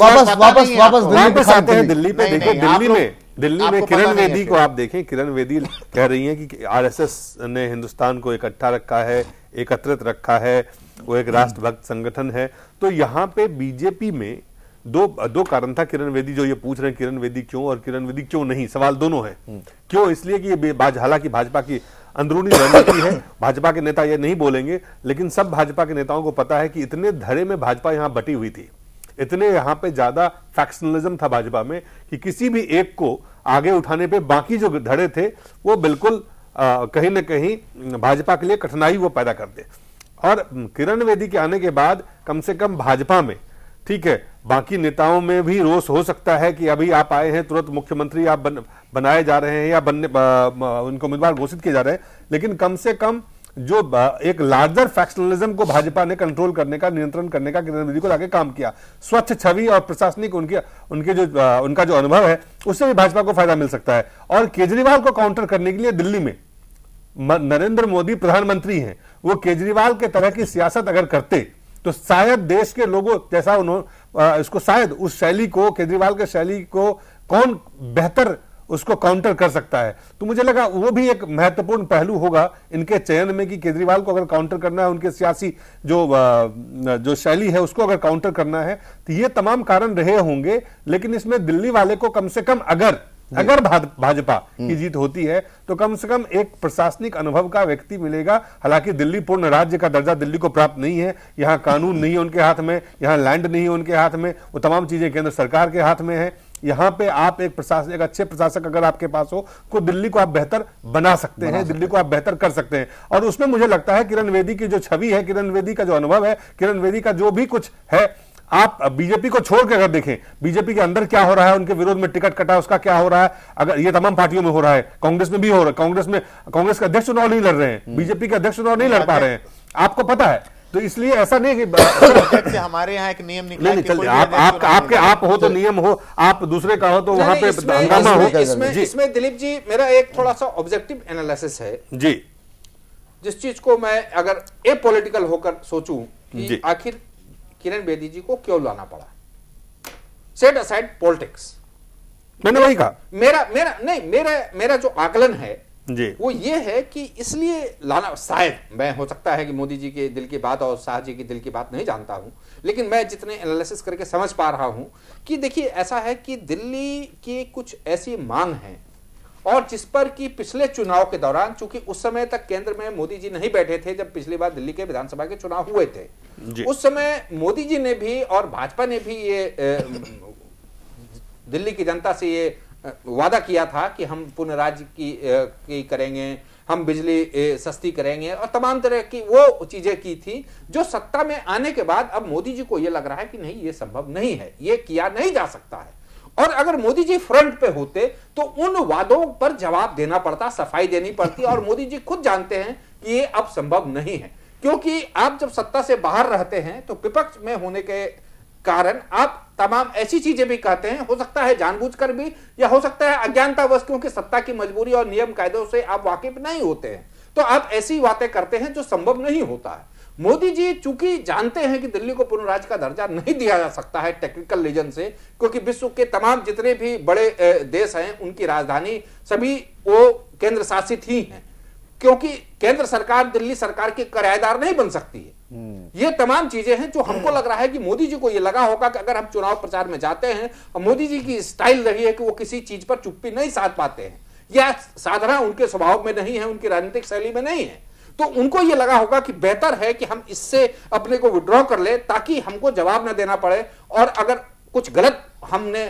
वापस वापस वापस दिल्ली पे दिल्ली में दिल्ली में किरण वेदी को आप देखें किरण वेदी कह रही हैं कि आरएसएस ने हिंदुस्तान को इकट्ठा रखा है एकत्रित रखा है वो एक हम्म। राष्ट्रभक्त संगठन है तो यहाँ पे बीजेपी में दो दो कारण था किरण वेदी जो ये पूछ रहे हैं किरण वेदी क्यों और किरण वेदी क्यों नहीं सवाल दोनों है हम्म। क्यों इसलिए कि ये हालांकि भाजपा की अंदरूनी रणनीति है भाजपा के नेता ये नहीं बोलेंगे लेकिन सब भाजपा के नेताओं को पता है कि इतने धड़े में भाजपा यहाँ बटी हुई थी इतने यहाँ पे ज्यादा फैक्शनलिज्म था भाजपा में कि किसी भी एक को आगे उठाने पे बाकी जो धड़े थे वो बिल्कुल कहीं ना कहीं भाजपा के लिए कठिनाई वो पैदा कर दे और किरण वेदी के आने के बाद कम से कम भाजपा में ठीक है बाकी नेताओं में भी रोष हो सकता है कि अभी आप आए हैं तुरंत मुख्यमंत्री आप बन, बनाए जा रहे हैं या बनने उनको उम्मीदवार घोषित किए जा रहे हैं लेकिन कम से कम जो एक लार्जर फैक्शनलिज्म को भाजपा ने कंट्रोल करने का नियंत्रण करने का किरण वेदी को लाके काम किया स्वच्छ छवि और प्रशासनिक उनके उनके जो उनका जो अनुभव है उससे भी भाजपा को फायदा मिल सकता है और केजरीवाल को काउंटर करने के लिए दिल्ली में नरेंद्र मोदी प्रधानमंत्री हैं वो केजरीवाल के तरह की सियासत अगर करते तो शायद देश के लोगों जैसा उन्होंने इसको शायद उस शैली को केजरीवाल के शैली को कौन बेहतर उसको काउंटर कर सकता है तो मुझे लगा वो भी एक महत्वपूर्ण पहलू होगा इनके चयन में कि केजरीवाल को अगर काउंटर करना है उनके सियासी जो जो शैली है उसको अगर काउंटर करना है तो ये तमाम कारण रहे होंगे लेकिन इसमें दिल्ली वाले को कम से कम अगर अगर भाजपा की हम्म। जीत होती है तो कम से कम एक प्रशासनिक अनुभव का व्यक्ति मिलेगा हालांकि दिल्ली पूर्ण राज्य का दर्जा दिल्ली को प्राप्त नहीं है यहाँ कानून नहीं है उनके हाथ में यहाँ लैंड नहीं है उनके हाथ में वो तमाम चीजें केंद्र सरकार के हाथ में है यहाँ पे आप एक प्रशासन एक अच्छे प्रशासक अगर आपके पास हो को तो दिल्ली को आप बेहतर बना सकते हैं दिल्ली को आप बेहतर कर सकते हैं और उसमें मुझे लगता है किरण वेदी की जो छवि है किरण वेदी का जो अनुभव है किरण वेदी का जो भी कुछ है आप बीजेपी को छोड़ के अगर देखें बीजेपी के अंदर क्या हो रहा है उनके विरोध में टिकट कटा उसका क्या हो रहा है अगर ये तमाम पार्टियों में हो रहा है कांग्रेस में भी हो रहा है कांग्रेस में कांग्रेस के अध्यक्ष चुनाव नहीं लड़ रहे हैं हम्म। बीजेपी के अध्यक्ष चुनाव नहीं लड़ पा रहे हैं आपको पता है तो इसलिए ऐसा नहीं कि हमारे यहाँ एक नियम निकला नहीं, नहीं, आप, आप, आपके आप हो तो नियम हो आप दूसरे का हो तो वहां पे हंगामा हो इसमें इसमें दिलीप जी मेरा एक थोड़ा सा ऑब्जेक्टिव एनालिसिस है जी जिस चीज को मैं अगर ए होकर सोचूं कि आखिर किरण बेदी जी को क्यों लाना पड़ा सेट असाइड पॉलिटिक्स मैंने वही कहा मेरा मेरा नहीं मेरा मेरा जो आकलन है जी वो ये है कि इसलिए लाना शायद मैं हो सकता है कि मोदी जी के दिल की बात और शाह जी की दिल की बात नहीं जानता हूं लेकिन मैं जितने एनालिसिस करके समझ पा रहा हूं कि देखिए ऐसा है कि दिल्ली की कुछ ऐसी मांग है और जिस पर कि पिछले चुनाव के दौरान चूंकि उस समय तक केंद्र में मोदी जी नहीं बैठे थे जब पिछली बार दिल्ली के विधानसभा के चुनाव हुए थे उस समय मोदी जी ने भी और भाजपा ने भी ये दिल्ली की जनता से ये वादा किया था कि हम राज्य की, की करेंगे हम बिजली सस्ती करेंगे और तमाम तरह की वो चीजें की थी जो सत्ता में आने के बाद अब मोदी जी को ये लग रहा है कि नहीं ये संभव नहीं है ये किया नहीं जा सकता है और अगर मोदी जी फ्रंट पे होते तो उन वादों पर जवाब देना पड़ता सफाई देनी पड़ती और मोदी जी खुद जानते हैं कि ये अब संभव नहीं है क्योंकि आप जब सत्ता से बाहर रहते हैं तो विपक्ष में होने के कारण आप तमाम ऐसी चीजें भी कहते हैं हो सकता है जानबूझकर भी या हो सकता है अज्ञानतावश क्योंकि सत्ता की मजबूरी और नियम कायदों से आप वाकिफ नहीं होते हैं तो आप ऐसी बातें करते हैं जो संभव नहीं होता है मोदी जी चूंकि जानते हैं कि दिल्ली को पूर्ण राज्य का दर्जा नहीं दिया जा सकता है टेक्निकल रीजन से क्योंकि विश्व के तमाम जितने भी बड़े देश हैं उनकी राजधानी सभी वो केंद्र शासित ही हैं क्योंकि केंद्र सरकार दिल्ली सरकार की किराएदार नहीं बन सकती है हम्म। ये तमाम चीजें हैं जो हमको लग रहा है कि मोदी जी को ये लगा होगा कि अगर हम चुनाव प्रचार में जाते हैं और मोदी जी की स्टाइल रही है कि वो किसी चीज पर चुप्पी नहीं साध पाते हैं या साधना उनके स्वभाव में नहीं है उनकी राजनीतिक शैली में नहीं है तो उनको ये लगा होगा कि बेहतर है कि हम इससे अपने को विड्रॉ कर ले ताकि हमको जवाब ना देना पड़े और अगर कुछ गलत हमने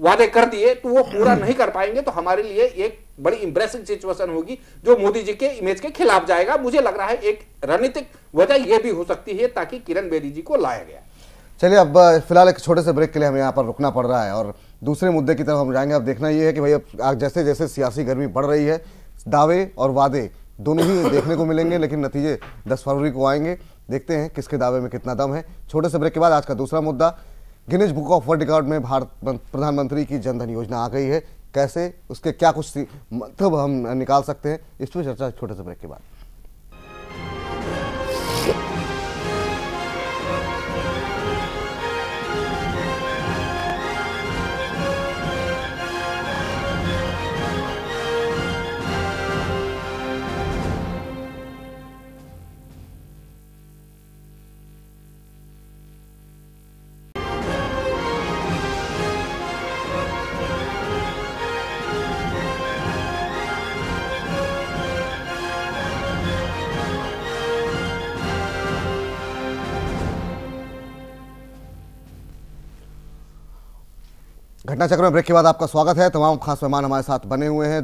वादे कर दिए तो वो पूरा नहीं कर पाएंगे तो हमारे लिए एक बड़ी इंप्रेसिंग सिचुएशन होगी जो मोदी जी के इमेज के खिलाफ जाएगा मुझे लग रहा है एक रणनीतिक वजह यह भी हो सकती है ताकि किरण बेदी जी को लाया गया चलिए अब फिलहाल एक छोटे से ब्रेक के लिए हमें यहाँ पर रुकना पड़ रहा है और दूसरे मुद्दे की तरफ हम जाएंगे अब देखना ये है कि भाई अब जैसे जैसे सियासी गर्मी बढ़ रही है दावे और वादे दोनों ही देखने को मिलेंगे लेकिन नतीजे दस फरवरी को आएंगे देखते हैं किसके दावे में कितना दम है छोटे से ब्रेक के बाद आज का दूसरा मुद्दा Guinness Book of World Record में भारत प्रधानमंत्री की जनधन योजना आ गई है कैसे उसके क्या कुछ मतलब हम निकाल सकते हैं इस पर चर्चा छोटे से ब्रेक के बाद घटनाचक्र में ब्रेक के बाद आपका स्वागत है तमाम खास मेहमान हमारे साथ बने हुए हैं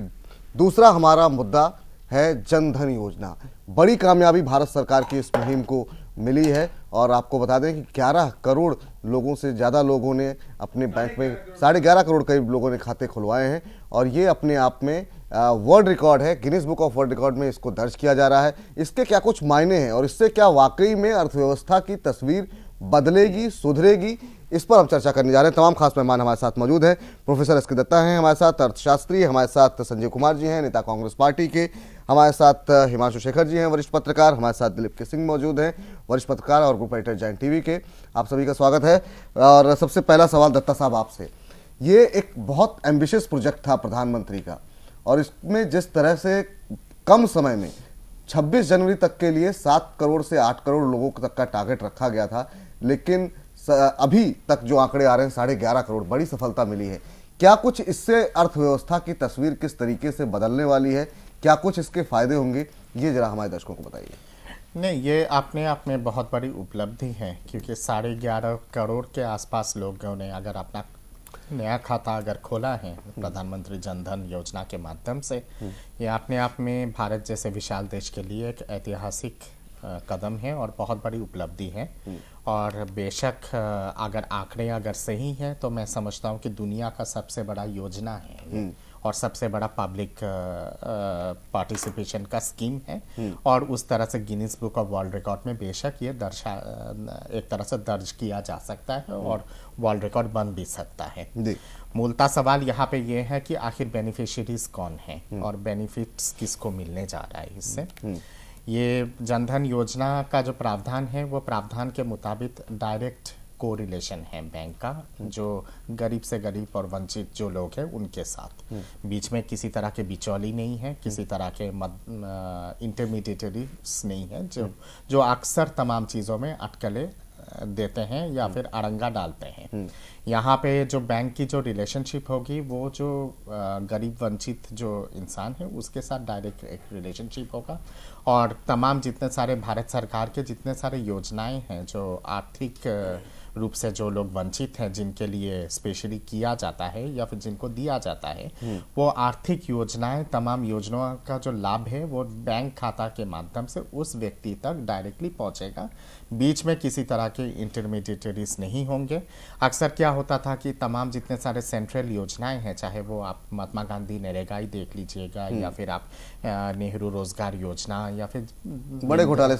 दूसरा हमारा मुद्दा है जनधन योजना बड़ी कामयाबी भारत सरकार की इस मुहिम को मिली है और आपको बता दें कि 11 करोड़ लोगों से ज़्यादा लोगों ने अपने बैंक में साढ़े ग्यारह करोड़ करीब लोगों ने खाते खुलवाए हैं और ये अपने आप में वर्ल्ड रिकॉर्ड है Guinness Book of World Record में इसको दर्ज किया जा रहा है इसके क्या कुछ मायने हैं और इससे क्या वाकई में अर्थव्यवस्था की तस्वीर बदलेगी सुधरेगी इस पर हम चर्चा करने जा रहे हैं तमाम खास मेहमान हमारे साथ मौजूद हैं प्रोफेसर एस के दत्ता हैं हमारे साथ अर्थशास्त्री हमारे साथ संजय कुमार जी हैं नेता कांग्रेस पार्टी के हमारे साथ हिमांशु शेखर जी हैं वरिष्ठ पत्रकार हमारे साथ दिलीप के सिंह मौजूद हैं वरिष्ठ पत्रकार और ग्रुप एडिटर जैन टी के आप सभी का स्वागत है और सबसे पहला सवाल दत्ता साहब आपसे ये एक बहुत एम्बिशियस प्रोजेक्ट था प्रधानमंत्री का और इसमें जिस तरह से कम समय में 26 जनवरी तक के लिए 7 करोड़ से 8 करोड़ लोगों तक का टारगेट रखा गया था लेकिन अभी तक जो आंकड़े आ रहे हैं साढ़े ग्यारह करोड़ बड़ी सफलता मिली है क्या कुछ इससे अर्थव्यवस्था की तस्वीर किस तरीके से बदलने वाली है क्या कुछ इसके फायदे होंगे ये जरा हमारे दर्शकों को बताइए नहीं ये अपने आप में बहुत बड़ी उपलब्धि है क्योंकि साढ़े ग्यारह करोड़ के आसपास लोगों ने अगर अपना नया खाता अगर खोला है हम्म। प्रधानमंत्री जनधन योजना के माध्यम से हम्म। ये अपने आप में भारत जैसे विशाल देश के लिए एक ऐतिहासिक कदम है और बहुत बड़ी उपलब्धि है हम्म। और बेशक अगर आंकड़े अगर सही हैं तो मैं समझता हूँ कि दुनिया का सबसे बड़ा योजना है हम्म। और सबसे बड़ा पब्लिक पार्टिसिपेशन का स्कीम है हम्म। और उस तरह से Guinness Book of World Record में बेशक ये दर्शा एक तरह से दर्ज किया जा सकता है हम्म। और वर्ल्ड रिकॉर्ड बन भी सकता है मूलता सवाल यहाँ पे ये है कि आखिर बेनिफिशियरीज कौन है और बेनिफिट्स किसको मिलने जा रहा है इससे ये जनधन योजना का जो प्रावधान है वो प्रावधान के मुताबिक डायरेक्ट को रिलेशन है बैंक का जो गरीब से गरीब और वंचित जो लोग हैं उनके साथ हम्म। बीच में किसी तरह के बिचौली नहीं है हम्म। किसी तरह के इंटरमीडिएटरीज नहीं है जो हम्म। जो अक्सर तमाम चीज़ों में अटकले देते हैं या फिर अड़ंगा डालते हैं यहाँ पे जो बैंक की जो रिलेशनशिप होगी वो जो गरीब वंचित जो इंसान है उसके साथ डायरेक्ट एक रिलेशनशिप होगा और तमाम जितने सारे भारत सरकार के जितने सारे योजनाएं हैं जो आर्थिक रूप से जो लोग वंचित हैं जिनके लिए स्पेशली किया जाता है या फिर जिनको दिया जाता है हम्म। वो आर्थिक योजनाएं तमाम योजनाओं का जो लाभ है वो बैंक खाता के माध्यम से उस व्यक्ति तक डायरेक्टली पहुंचेगा बीच में किसी तरह के इंटरमीडिएटरीज नहीं होंगे अक्सर क्या होता था कि तमाम जितने सारे सेंट्रल योजनाएं हैं चाहे वो आप महात्मा गांधी नरेगा ही देख लीजिएगा हम्म। या फिर आप नेहरू रोजगार योजना या फिर बड़े घोटाले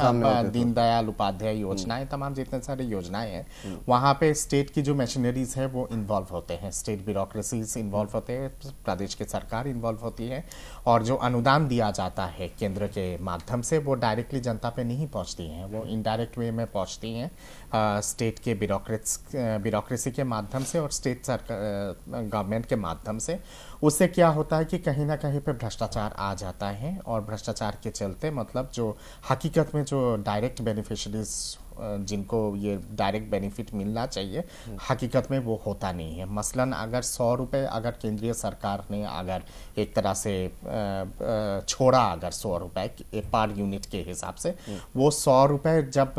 दीनदयाल उपाध्याय योजनाएं हम्म। तमाम जितने सारे योजनाएं हैं हम्म। वहाँ पे स्टेट की जो मशीनरीज है वो इन्वॉल्व होते हैं स्टेट ब्यूरोक्रेसीज इन्वॉल्व होते हैं प्रदेश की सरकार इन्वॉल्व होती है और जो अनुदान दिया जाता है केंद्र के माध्यम से वो डायरेक्टली जनता पे नहीं पहुँचती हैं वो इनडायरेक्ट वे में पहुंचती हैं स्टेट के ब्यूरोक्रेट्स ब्यूरोक्रेसी के माध्यम से और स्टेट सरकार गवर्नमेंट के माध्यम से उससे क्या होता है कि कहीं ना कहीं पे भ्रष्टाचार आ जाता है और भ्रष्टाचार के चलते मतलब जो हकीकत में जो डायरेक्ट बेनिफिशरीज जिनको ये डायरेक्ट बेनिफिट मिलना चाहिए हकीकत में वो होता नहीं है मसलन अगर सौ रुपये अगर केंद्रीय सरकार ने अगर एक तरह से छोड़ा अगर सौ रुपये पर यूनिट के हिसाब से वो सौ रुपये जब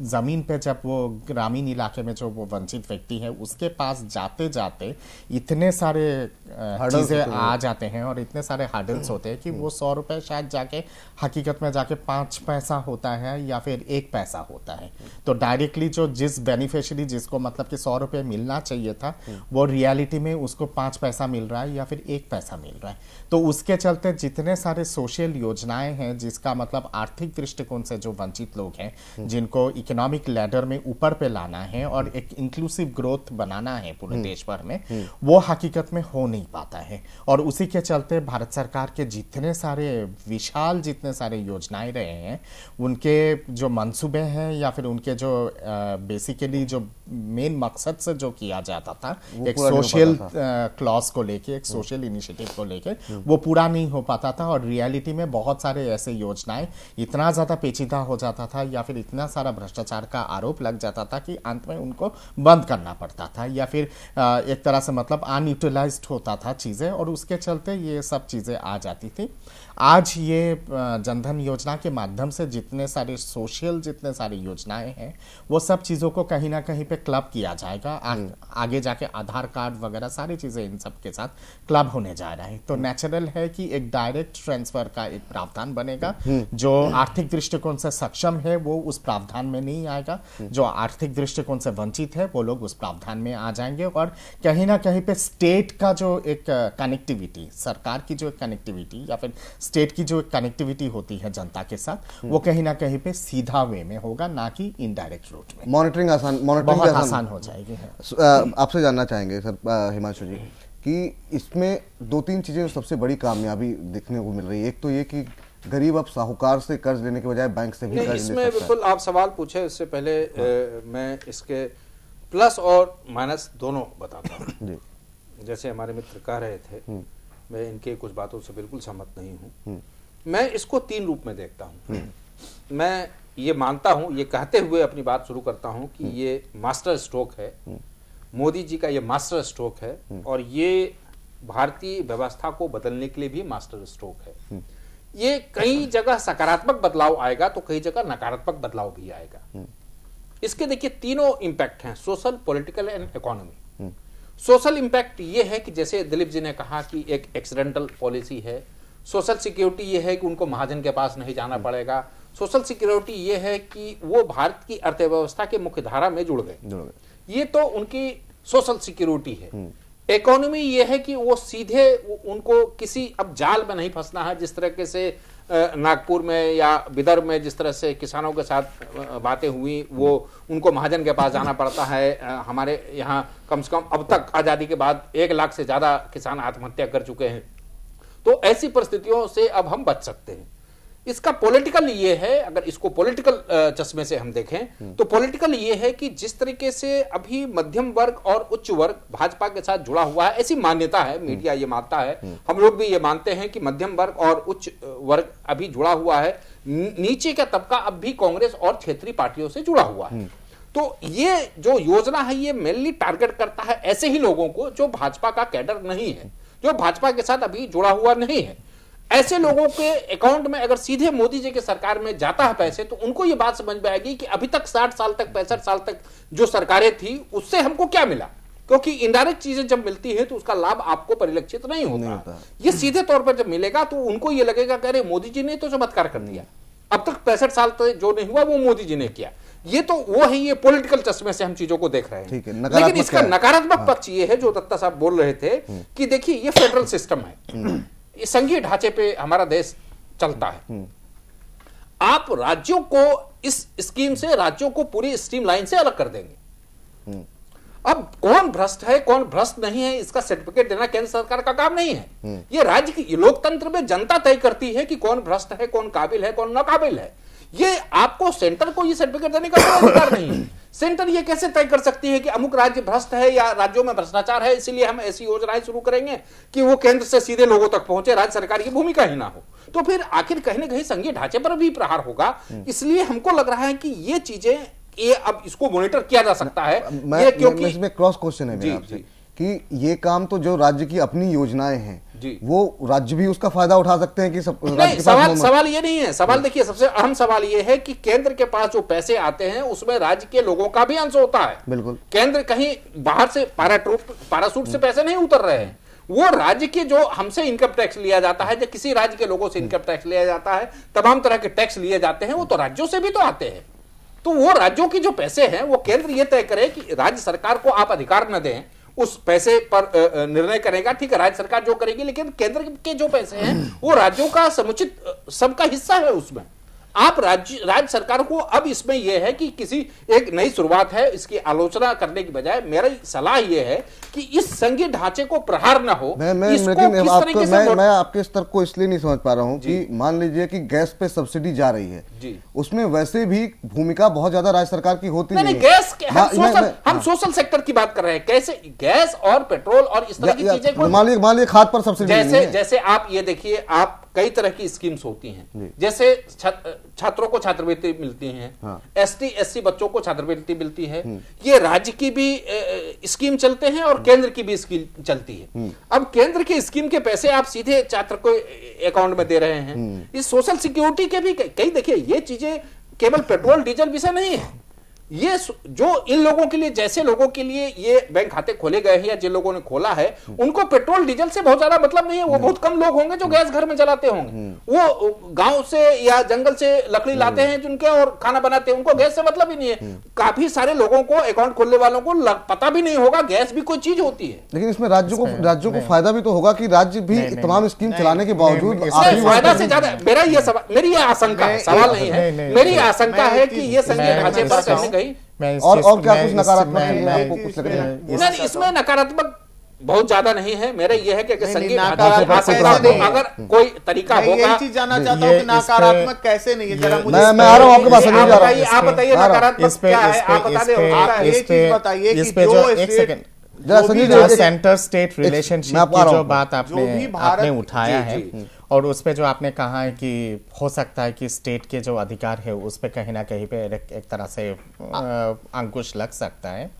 ज़मीन पे जब वो ग्रामीण इलाके में जो वो वंचित व्यक्ति है उसके पास जाते जाते इतने सारे चीज़ें आ जाते हैं और इतने सारे हर्डल्स होते हैं कि वो हम्म। सौ रुपये शायद जाके हकीकत में जाके पाँच पैसा होता है या फिर एक पैसा होता है तो डायरेक्टली जो जिस बेनिफिशरी जिसको मतलब कि सौ रुपये मिलना चाहिए था हम्म। वो रियलिटी में उसको पाँच पैसा मिल रहा है या फिर एक पैसा मिल रहा है तो उसके चलते जितने सारे सोशल योजनाएं हैं जिसका मतलब आर्थिक दृष्टिकोण से जो वंचित लोग हैं हम्म। जिनको इकोनॉमिक लैडर में ऊपर पे लाना है और एक इंक्लूसिव ग्रोथ बनाना है पूरे हम्म। देश भर में हम्म। वो हकीकत में हो नहीं पाता है और उसी के चलते भारत सरकार के जितने सारे विशाल जितने सारे योजनाएं रहे हैं उनके जो मनसूबे हैं या फिर उनके जो बेसिकली जो मेन मकसद से जो किया जाता था एक सोशल क्लॉज को लेके एक सोशल हम्म। इनिशिएटिव को लेके हम्म। वो पूरा नहीं हो पाता था और रियलिटी में बहुत सारे ऐसे योजनाएं इतना ज़्यादा पेचीदा हो जाता था या फिर इतना सारा भ्रष्टाचार का आरोप लग जाता था कि अंत में उनको बंद करना पड़ता था या फिर एक तरह से मतलब अनयूटिलाइज होता था चीज़ें और उसके चलते ये सब चीज़ें आ जाती थी आज ये जनधन योजना के माध्यम से जितने सारे सोशल जितने सारी योजनाएं हैं वो सब चीज़ों को कहीं ना कहीं पे क्लब किया जाएगा आ, हम्म। आगे जाके आधार कार्ड वगैरह सारी चीज़ें इन सब के साथ क्लब होने जा रहा है तो नेचुरल हम्म। है कि एक डायरेक्ट ट्रांसफर का एक प्रावधान बनेगा हम्म। जो आर्थिक दृष्टिकोण से सक्षम है वो उस प्रावधान में नहीं आएगा जो आर्थिक दृष्टिकोण से वंचित है वो लोग उस प्रावधान में आ जाएंगे और कहीं ना कहीं पे स्टेट का जो एक कनेक्टिविटी सरकार की जो कनेक्टिविटी या फिर स्टेट की जो कनेक्टिविटी होती है जनता के साथ वो हम्म। कहीं ना कहीं पे सीधा वे में होगा ना कि इनडायरेक्ट रूट में मॉनिटरिंग आसान मॉनिटरिंग बहुत आसान हो जाएगी हाँ। आपसे जानना चाहेंगे सर हिमांशु जी कि इसमें दो तीन चीज़ें सबसे बड़ी कामयाबी देखने को मिल रही है एक तो ये कि गरीब अब साहूकार से कर्ज लेने के बजाय बैंक से भी कर्ज इसमें बिल्कुल आप सवाल पूछे इससे पहले हाँ। मैं इसके प्लस और माइनस दोनों बताता हूँ जैसे हमारे मित्र कह रहे थे हम्म। मैं इनके कुछ बातों से बिल्कुल सहमत नहीं हूँ हम्म। मैं इसको तीन रूप में देखता हूँ हम्म। मैं ये मानता हूँ ये कहते हुए अपनी बात शुरू करता हूँ कि हम्म। ये मास्टर स्ट्रोक है मोदी जी का ये मास्टर स्ट्रोक है और ये भारतीय व्यवस्था को बदलने के लिए भी मास्टर स्ट्रोक है ये कई जगह सकारात्मक बदलाव आएगा तो कई जगह नकारात्मक बदलाव भी आएगा इसके देखिए तीनों इम्पैक्ट हैं social political and economy social impact ये है कि जैसे दिलीप जी ने कहा कि एक एक्सीडेंटल पॉलिसी है सोशल सिक्योरिटी ये है कि उनको महाजन के पास नहीं जाना हम्म। पड़ेगा सोशल सिक्योरिटी ये है कि वो भारत की अर्थव्यवस्था के मुख्य धारा में जुड़ गए ये तो उनकी सोशल सिक्योरिटी है इकोनॉमी हम्म। ये है कि वो सीधे उनको किसी अब जाल में नहीं फंसना है जिस तरीके से नागपुर में या विदर्भ में जिस तरह से किसानों के साथ बातें हुई वो उनको महाजन के पास जाना पड़ता है हमारे यहाँ कम से कम अब तक आज़ादी के बाद एक लाख से ज़्यादा किसान आत्महत्या कर चुके हैं तो ऐसी परिस्थितियों से अब हम बच सकते हैं इसका पॉलिटिकल ये है अगर इसको पॉलिटिकल चश्मे से हम देखें हम्म। तो पॉलिटिकल ये है कि जिस तरीके से अभी मध्यम वर्ग और उच्च वर्ग भाजपा के साथ जुड़ा हुआ है ऐसी मान्यता है मीडिया हम्म। ये मानता है हम्म। हम लोग भी ये मानते हैं कि मध्यम वर्ग और उच्च वर्ग अभी जुड़ा हुआ है नीचे का तबका अब भी कांग्रेस और क्षेत्रीय पार्टियों से जुड़ा हुआ है तो ये जो योजना है ये मेनली टारगेट करता है ऐसे ही लोगों को जो भाजपा का कैडर नहीं है जो भाजपा के साथ अभी जुड़ा हुआ नहीं है ऐसे लोगों के अकाउंट में अगर सीधे मोदी जी के सरकार में जाता है पैसे तो उनको ये बात समझ में आएगी कि अभी तक साठ साल तक पैंसठ साल तक जो सरकारें थी उससे हमको क्या मिला क्योंकि इनडायरेक्ट चीजें जब मिलती है तो उसका लाभ आपको परिलक्षित नहीं होता, नहीं होता। ये सीधे तौर पर जब मिलेगा तो उनको ये लगेगा कि अरे मोदी जी ने तो चमत्कार कर दिया अब तक पैंसठ साल तक जो नहीं हुआ वो मोदी जी ने किया ये तो वो है ये पॉलिटिकल चश्मे से हम चीजों को देख रहे हैं है, लेकिन इसका नकारात्मक हाँ। पक्ष ये है जो दत्ता साहब बोल रहे थे हम्म। कि देखिए ये फेडरल सिस्टम है हम्म। ये संघीय ढांचे पे हमारा देश चलता है हम्म। आप राज्यों को इस स्कीम से राज्यों को पूरी स्ट्रीम लाइन से अलग कर देंगे हम्म। अब कौन भ्रष्ट है कौन भ्रष्ट नहीं है इसका सर्टिफिकेट देना केंद्र सरकार का काम नहीं है हम्म। ये राज्य की लोकतंत्र में जनता तय करती है कि कौन भ्रष्ट है कौन काबिल है कौन नाकाबिल है ये आपको सेंटर को ये सर्टिफिकेट देने का कोई अधिकार नहीं है सेंटर ये कैसे तय कर सकती है कि अमुक राज्य भ्रष्ट है या राज्यों में भ्रष्टाचार है इसीलिए हम ऐसी योजनाएं शुरू करेंगे कि वो केंद्र से सीधे लोगों तक पहुंचे राज्य सरकार की भूमिका ही ना हो तो फिर आखिर कहीं ना कहीं संघीय ढांचे पर भी प्रहार होगा हम्म। इसलिए हमको लग रहा है कि ये चीजें ये अब इसको मॉनिटर किया जा सकता है क्योंकि इसमें क्रॉस क्वेश्चन है कि ये काम तो जो राज्य की अपनी योजनाएं हैं वो राज्य भी उसका फायदा उठा सकते हैं कि सब नहीं, के सवाल पास सवाल ये नहीं है सवाल देखिए सबसे अहम सवाल ये है कि केंद्र के पास जो पैसे आते हैं उसमें राज्य के लोगों का भी अंश होता है बिल्कुल केंद्र कहीं बाहर से पैराट्रूप पैरासूट से पैसे नहीं उतर रहे हैं वो राज्य के जो हमसे इनकम टैक्स लिया जाता है जो किसी राज्य के लोगों से इनकम टैक्स लिया जाता है तमाम तरह के टैक्स लिए जाते हैं वो तो राज्यों से भी तो आते हैं तो वो राज्यों के जो पैसे हैं वो केंद्र ये तय करे कि राज्य सरकार को आप अधिकार न दें उस पैसे पर निर्णय करेगा ठीक है राज्य सरकार जो करेगी लेकिन केंद्र के जो पैसे हैं वो राज्यों का समुचित सबका हिस्सा है उसमें आप राज्य राज्य सरकार को अब इसमें यह है कि किसी एक नई शुरुआत है इसकी आलोचना करने की बजाय मेरा सलाह यह है कि इस संघीय ढांचे को प्रहार न हो मैं मैं इसको किस आपको मैं मैं आपके स्तर को इसलिए नहीं समझ पा रहा हूं कि मान लीजिए कि गैस पे सब्सिडी जा रही है जी उसमें वैसे भी भूमिका बहुत ज्यादा राज्य सरकार की होती नहीं, नहीं गैस हम सोशल सेक्टर हाँ। की बात कर रहे हैं कैसे गैस और पेट्रोल और इस तरह की चीजें मान खाद पर सब्सिडी जैसे जैसे आप ये देखिए आप कई तरह की स्कीम्स होती हैं जैसे छात्रों को छात्रवृत्ति मिलती है हाँ। एसटी एससी बच्चों को छात्रवृत्ति मिलती है हम्म। ये राज्य की भी स्कीम चलते हैं और हम्म। केंद्र की भी स्कीम चलती है हम्म। अब केंद्र की स्कीम के पैसे आप सीधे छात्र को अकाउंट में दे रहे हैं इस सोशल सिक्योरिटी के भी कई देखिए ये चीजें केवल पेट्रोल डीजल विषय नहीं है ये जो इन लोगों के लिए जैसे लोगों के लिए ये बैंक खाते खोले गए हैं या जिन लोगों ने खोला है हम्म। उनको पेट्रोल डीजल से बहुत ज्यादा मतलब नहीं है वो हम्म। बहुत कम लोग होंगे जो हम्म। गैस घर में चलाते होंगे वो गांव से या जंगल से लकड़ी लाते हैं जिनके और खाना बनाते हैं उनको गैस से मतलब ही नहीं है काफी सारे लोगों को अकाउंट खोलने वालों को पता भी नहीं होगा गैस भी कोई चीज होती है लेकिन इसमें राज्यों को राज्यों को फायदा भी तो होगा की राज्य भी तमाम स्कीम चलाने के बावजूद फायदा तो से ज्यादा मेरा ये सवाल मेरी आशंका सवाल नहीं है मेरी आशंका है की ये संजय अजय गई और और क्या कुछ नकारात्मक है आपको कुछ लग रहा इसमें नकारात्मक बहुत ज्यादा नहीं है मेरा यह है कि अगर संगीत अगर कोई तरीका होगा यही चीज जानना चाहता हूं कि नकारात्मक कैसे नहीं है जरा मुझे मैं आ रहा हूं आपके पास आप बताइए नकारात्मक क्या है आप बता दें ये चीज बताइए कि जो एक सेकंड सेंटर स्टेट रिलेशनशिप की जो बात आपने जो आपने उठाया जी, है जी, और उस पर जो आपने कहा है कि हो सकता है कि स्टेट के जो अधिकार है उस पर कहीं ना कहीं पे एक तरह से अंकुश लग सकता है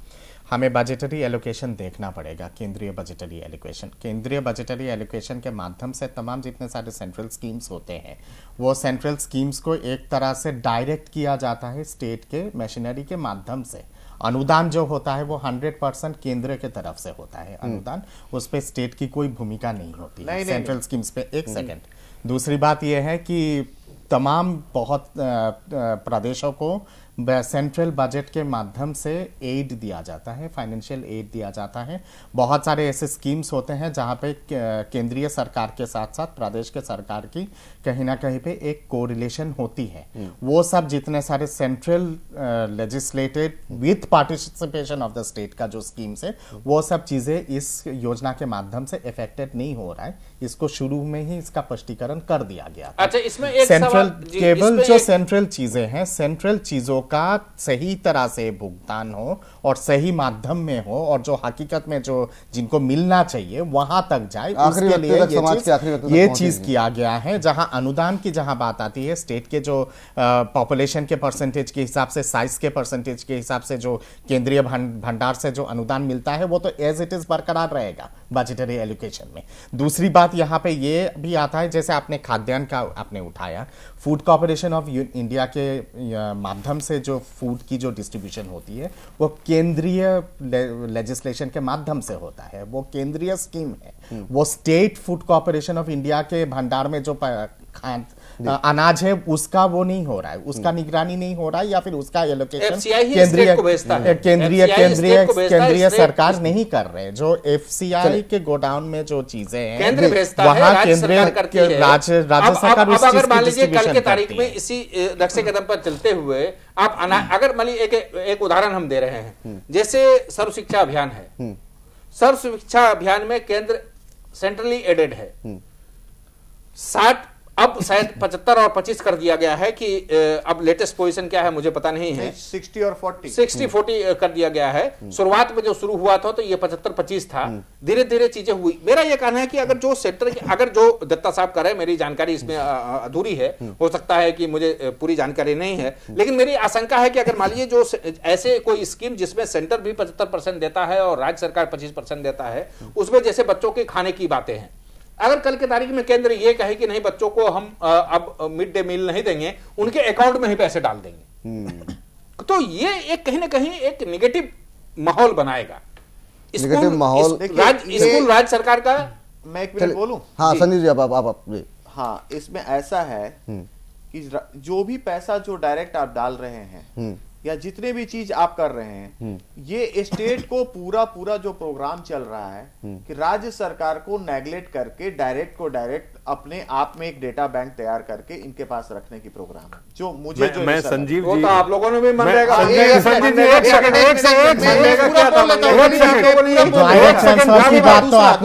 हमें बजटरी एलोकेशन देखना पड़ेगा केंद्रीय बजटरी एलोकेशन केंद्रीय बजटरी एलोकेशन के माध्यम से तमाम जितने सारे सेंट्रल स्कीम्स होते हैं वो सेंट्रल स्कीम्स को एक तरह से डायरेक्ट किया जाता है स्टेट के मशीनरी के माध्यम से अनुदान जो होता है वो हंड्रेड परसेंट केंद्र के तरफ से होता है हम्म। अनुदान उस पर स्टेट की कोई भूमिका नहीं होती नहीं, है नहीं, सेंट्रल स्कीम्स पे एक हम्म। सेकेंड दूसरी बात यह है कि तमाम बहुत प्रदेशों को सेंट्रल बजट के माध्यम से एड दिया जाता है फाइनेंशियल एड दिया जाता है बहुत सारे ऐसे स्कीम्स होते हैं जहाँ पे केंद्रीय सरकार के साथ साथ प्रदेश के सरकार की कहीं ना कहीं पे एक कोरिलेशन होती है हम्म। वो सब जितने सारे central legislated with participation of the state का जो स्कीम्स है हम्म। वो सब चीज़ें इस योजना के माध्यम से इफेक्टेड नहीं हो रहा है इसको शुरू में ही इसका स्पष्टीकरण कर दिया गया अच्छा इसमें एक सेंट्रल केवल जो सेंट्रल चीज़ें हैं सेंट्रल चीज़ों का सही तरह से भुगतान हो और सही माध्यम में हो और जो हकीकत में जो जिनको मिलना चाहिए वहां तक जाए उसके लिए ये चीज ये चीज किया गया है जहां अनुदान की जहां बात आती है स्टेट के जो पॉपुलेशन के परसेंटेज के हिसाब से साइज के परसेंटेज के हिसाब से जो केंद्रीय भंडार से जो अनुदान मिलता है वो तो एज इट इज बरकरार रहेगा बजटरी एलोकेशन में दूसरी बात यहाँ पे ये भी आता है जैसे आपने खाद्यान्न का आपने उठाया फूड कॉपरेशन ऑफ इंडिया के माध्यम से जो फूड की जो डिस्ट्रीब्यूशन होती है वो केंद्रीय लेजिस्लेशन के माध्यम से होता है वो केंद्रीय स्कीम है हम्म। वो state Food Corporation of India के भंडार में जो खान अनाज है उसका वो नहीं हो रहा है उसका निगरानी नहीं हो रहा है या फिर उसका एलोकेशन केंद्रीय केंद्रीय केंद्रीय केंद्रीय सरकार नहीं कर रहे जो एफ के गोडाउन में जो चीजें हैं वहाँ केंद्रीय राज्य राज्य सरकार कल के तारीख में इसी नक्शे कदम पर चलते हुए आप हम्म। अगर मान एक एक उदाहरण हम दे रहे हैं हम्म। जैसे सर्व शिक्षा अभियान है हम्म। सर्व शिक्षा अभियान में केंद्र सेंट्रली एडेड है साठ अब शायद पचहत्तर और पच्चीस कर दिया गया है कि अब लेटेस्ट पोजीशन क्या है मुझे पता नहीं है सिक्सटी और फोर्टी सिक्सटी फोर्टी कर दिया गया है हम्म। शुरुआत में जो शुरू हुआ था तो ये पचहत्तर पच्चीस था हम्म। धीरे धीरे चीजें हुई मेरा ये कहना है कि अगर जो सेंटर अगर जो दत्ता साहब करे मेरी जानकारी इसमें अधूरी है हम्म। हो सकता है कि मुझे पूरी जानकारी नहीं है लेकिन मेरी आशंका है कि अगर मान लीजिए जो ऐसे कोई स्कीम जिसमें सेंटर भी पचहत्तर देता है और राज्य सरकार पच्चीस देता है उसमें जैसे बच्चों के खाने की बातें हैं अगर कल की तारीख में केंद्र ये कहे कि नहीं बच्चों को हम अब मिड डे मील नहीं देंगे उनके अकाउंट में ही पैसे डाल देंगे हम्म। तो ये एक कहीं ना कहीं एक निगेटिव माहौल बनाएगा माहौल स्कूल राज्य सरकार का मैं एक मिनट बोलूं हाँ संजय जी आप आप आप हाँ इसमें ऐसा है हम्म। कि जो भी पैसा जो डायरेक्ट आप डाल रहे हैं हम्म। या जितने भी चीज आप कर रहे हैं हम्म। ये स्टेट को पूरा पूरा जो प्रोग्राम चल रहा है हम्म। कि राज्य सरकार को नेग्लेक्ट करके डायरेक्ट को डायरेक्ट अपने आप में एक डेटा बैंक तैयार करके इनके पास रखने की प्रोग्राम है जो मुझे मैं, जो मैं संजीव जी तो आप लोगों ने भी संजीव जी तो आप लोगों ने भी ट्रांसफर की बात तो आप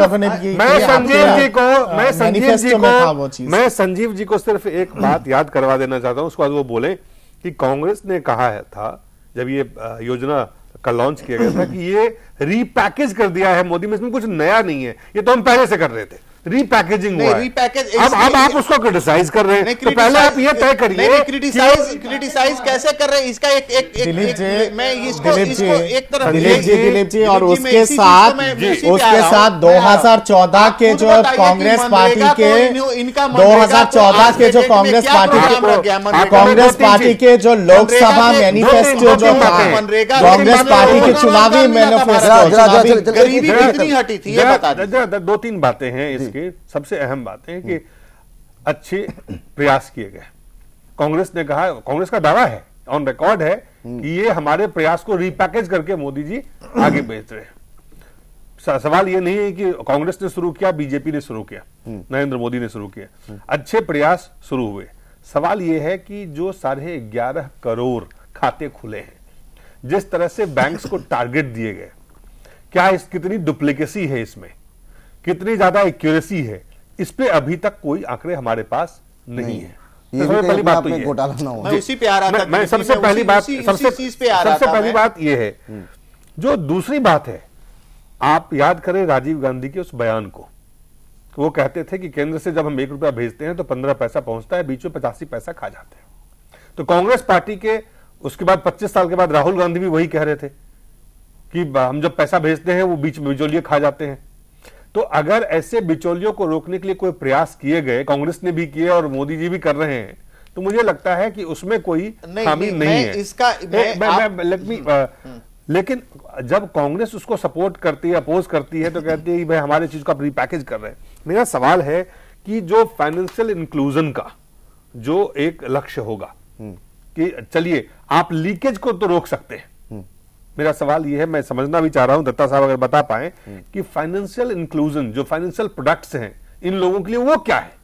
लोगों ने भी मैं हाँ, संजीव जी को मैं संजीव जी को मैं संजीव जी को सिर्फ एक हम्म। बात याद करवा देना चाहता हूँ उसके बाद वो बोले कि कांग्रेस ने कहा था जब ये योजना का लॉन्च किया गया था कि ये रीपैकेज कर दिया है मोदी में इसमें कुछ नया नहीं है ये तो हम पहले से कर रहे थे रीपैकेजिंग हुआ रीपैकेज अब अब आप उसको क्रिटिसाइज कर रहे हैं तो पहले आप ये तय करिए क्रिटिसाइज क्रिटिसाइज कैसे कर रहे हैं इसका एक एक दिलीप जी मैं इसको इसको एक तरफ दिलीप जी दिलीप जी और उसके साथ उसके साथ 2014 के जो कांग्रेस पार्टी के 2014 के जो कांग्रेस पार्टी के कांग्रेस पार्टी के जो लोकसभा मैनिफेस्टो जो था कांग्रेस पार्टी के चुनावी मैनिफेस्टो गरीबी कितनी हटी थी दो तीन बातें हैं इस इसकी सबसे अहम बात है कि हम्म। अच्छे प्रयास किए गए कांग्रेस ने कहा कांग्रेस का दावा है ऑन रिकॉर्ड है हम्म। कि ये हमारे प्रयास को रिपैकेज करके मोदी जी आगे भेज रहे हैं सवाल ये नहीं है कि कांग्रेस ने शुरू किया बीजेपी ने शुरू किया हम्म। नरेंद्र मोदी ने शुरू किया अच्छे प्रयास शुरू हुए सवाल यह है कि जो साढ़े ग्यारह करोड़ खाते खुले हैं जिस तरह से बैंक्स को टारगेट दिए गए क्या इस कितनी डुप्लीकेसी है इसमें कितनी ज्यादा एक्यूरेसी है इस पे अभी तक कोई आंकड़े हमारे पास नहीं है तो सबसे पहली बात तो ये मैं सबसे पहली बात सबसे सबसे पहली बात ये है हम्म। जो दूसरी बात है आप याद करें राजीव गांधी के उस बयान को वो कहते थे कि केंद्र से जब हम एक रुपया भेजते हैं तो पंद्रह पैसा पहुंचता है बीच में पचासी पैसा खा जाते हैं तो कांग्रेस पार्टी के उसके बाद पच्चीस साल के बाद राहुल गांधी भी वही कह रहे थे कि हम जब पैसा भेजते हैं वो बीच में बिजोलिया खा जाते हैं तो अगर ऐसे बिचौलियों को रोकने के लिए कोई प्रयास किए गए कांग्रेस ने भी किए और मोदी जी भी कर रहे हैं तो मुझे लगता है कि उसमें कोई खामी नहीं, है इसका हम्म, uh, लेकिन, जब कांग्रेस उसको सपोर्ट करती है अपोज करती है तो कहती है भाई हमारे चीज का रिपैकेज कर रहे हैं मेरा सवाल है कि जो फाइनेंशियल इंक्लूजन का जो एक लक्ष्य होगा हम्म। कि चलिए आप लीकेज को तो रोक सकते हैं मेरा सवाल यह है मैं समझना भी चाह रहा हूँ दत्ता साहब अगर बता पाए हम्म। कि फाइनेंशियल इंक्लूजन जो फाइनेंशियल प्रोडक्ट्स हैं इन लोगों के लिए वो क्या है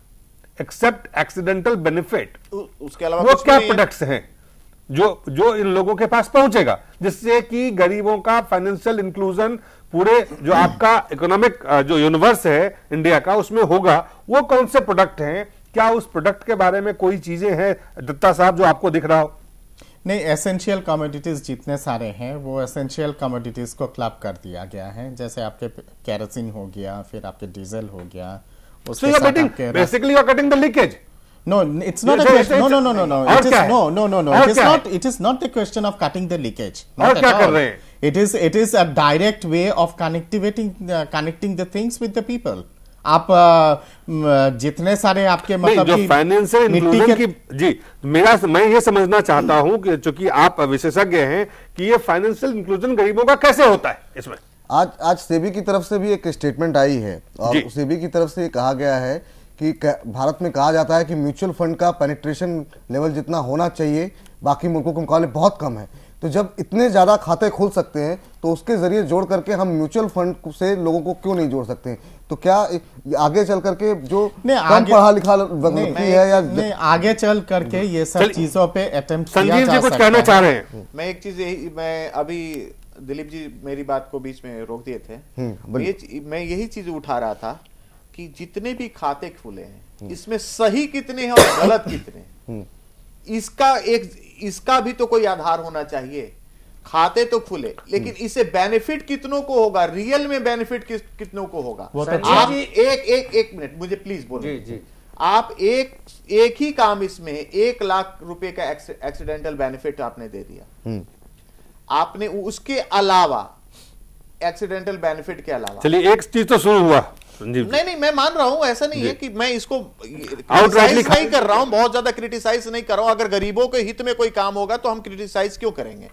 एक्सेप्ट एक्सीडेंटल बेनिफिट उसके अलावा वो क्या प्रोडक्ट्स हैं जो जो इन लोगों के पास पहुंचेगा जिससे कि गरीबों का फाइनेंशियल इंक्लूजन पूरे जो आपका इकोनॉमिक जो यूनिवर्स है इंडिया का उसमें होगा वो कौन से प्रोडक्ट हैं क्या उस प्रोडक्ट के बारे में कोई चीजें हैं दत्ता साहब जो आपको दिख रहा हो नहीं एसेंशियल कमोडिटीज़ जितने सारे हैं वो एसेंशियल कमोडिटीज़ को क्लब कर दिया गया है जैसे आपके कैरोसिन हो गया फिर आपके डीजल हो गया उसके so साथ basically you are cutting the leakage No, it's not so a question. No, no, no, no, no. It is no, no, no, no. It is not. It is not the question of cutting the leakage. Not at all. It is. It is a direct way of connectivating, uh, connecting the things with the people. आप जितने सारे आपके मतलब जो financial inclusion की जी मेरा मैं ये समझना चाहता हूं कि चूंकि आप विशेषज्ञ हैं कि ये फाइनेंशियल इंक्लूजन गरीबों का कैसे होता है इसमें आज आज सेबी की तरफ से भी एक स्टेटमेंट आई है और सेबी की तरफ से कहा गया है कि भारत में कहा जाता है कि म्यूचुअल फंड का पेनिट्रेशन लेवल जितना होना चाहिए बाकी मुल्कों के मुकाबले बहुत कम है तो जब इतने ज़्यादा खाते खोल सकते हैं तो उसके ज़रिए जोड़ करके हम म्यूचुअल फंड से लोगों को क्यों नहीं जोड़ सकते हैं तो क्या आगे चल करके जो कम पढ़ा लिखा व्यक्ति है या नहीं आगे चल करके ये सब चीजों पे अटेम्प्ट संजीव जी कुछ कहना चाह रहे हैं मैं एक चीज यही मैं अभी दिलीप जी मेरी बात को बीच में रोक दिए थे हम्म, ये मैं यही चीज उठा रहा था कि जितने भी खाते खुले हैं हम्म। इसमें सही कितने हैं और गलत कितने हम्म। इसका एक इसका भी तो कोई आधार होना चाहिए खाते तो खुले हम्म। लेकिन इसे बेनिफिट कितनों को होगा रियल में बेनिफिट कितनों को होगा आप अच्छा। एक एक एक मिनट मुझे प्लीज बोलो जी जी आप एक एक ही काम इसमें एक लाख रुपए का एक्सीडेंटल बेनिफिट आपने दे दिया हम्म। आपने उसके अलावा एक्सीडेंटल बेनिफिट के अलावा चलिए एक चीज तो शुरू हुआ नहीं नहीं मैं मान रहा हूं ऐसा नहीं है कि मैं इसको क्रिटिसाइज नहीं कर रहा हूं बहुत ज्यादा क्रिटिसाइज नहीं कर रहा हूं अगर गरीबों के हित में कोई काम होगा तो हम क्रिटिसाइज क्यों करेंगे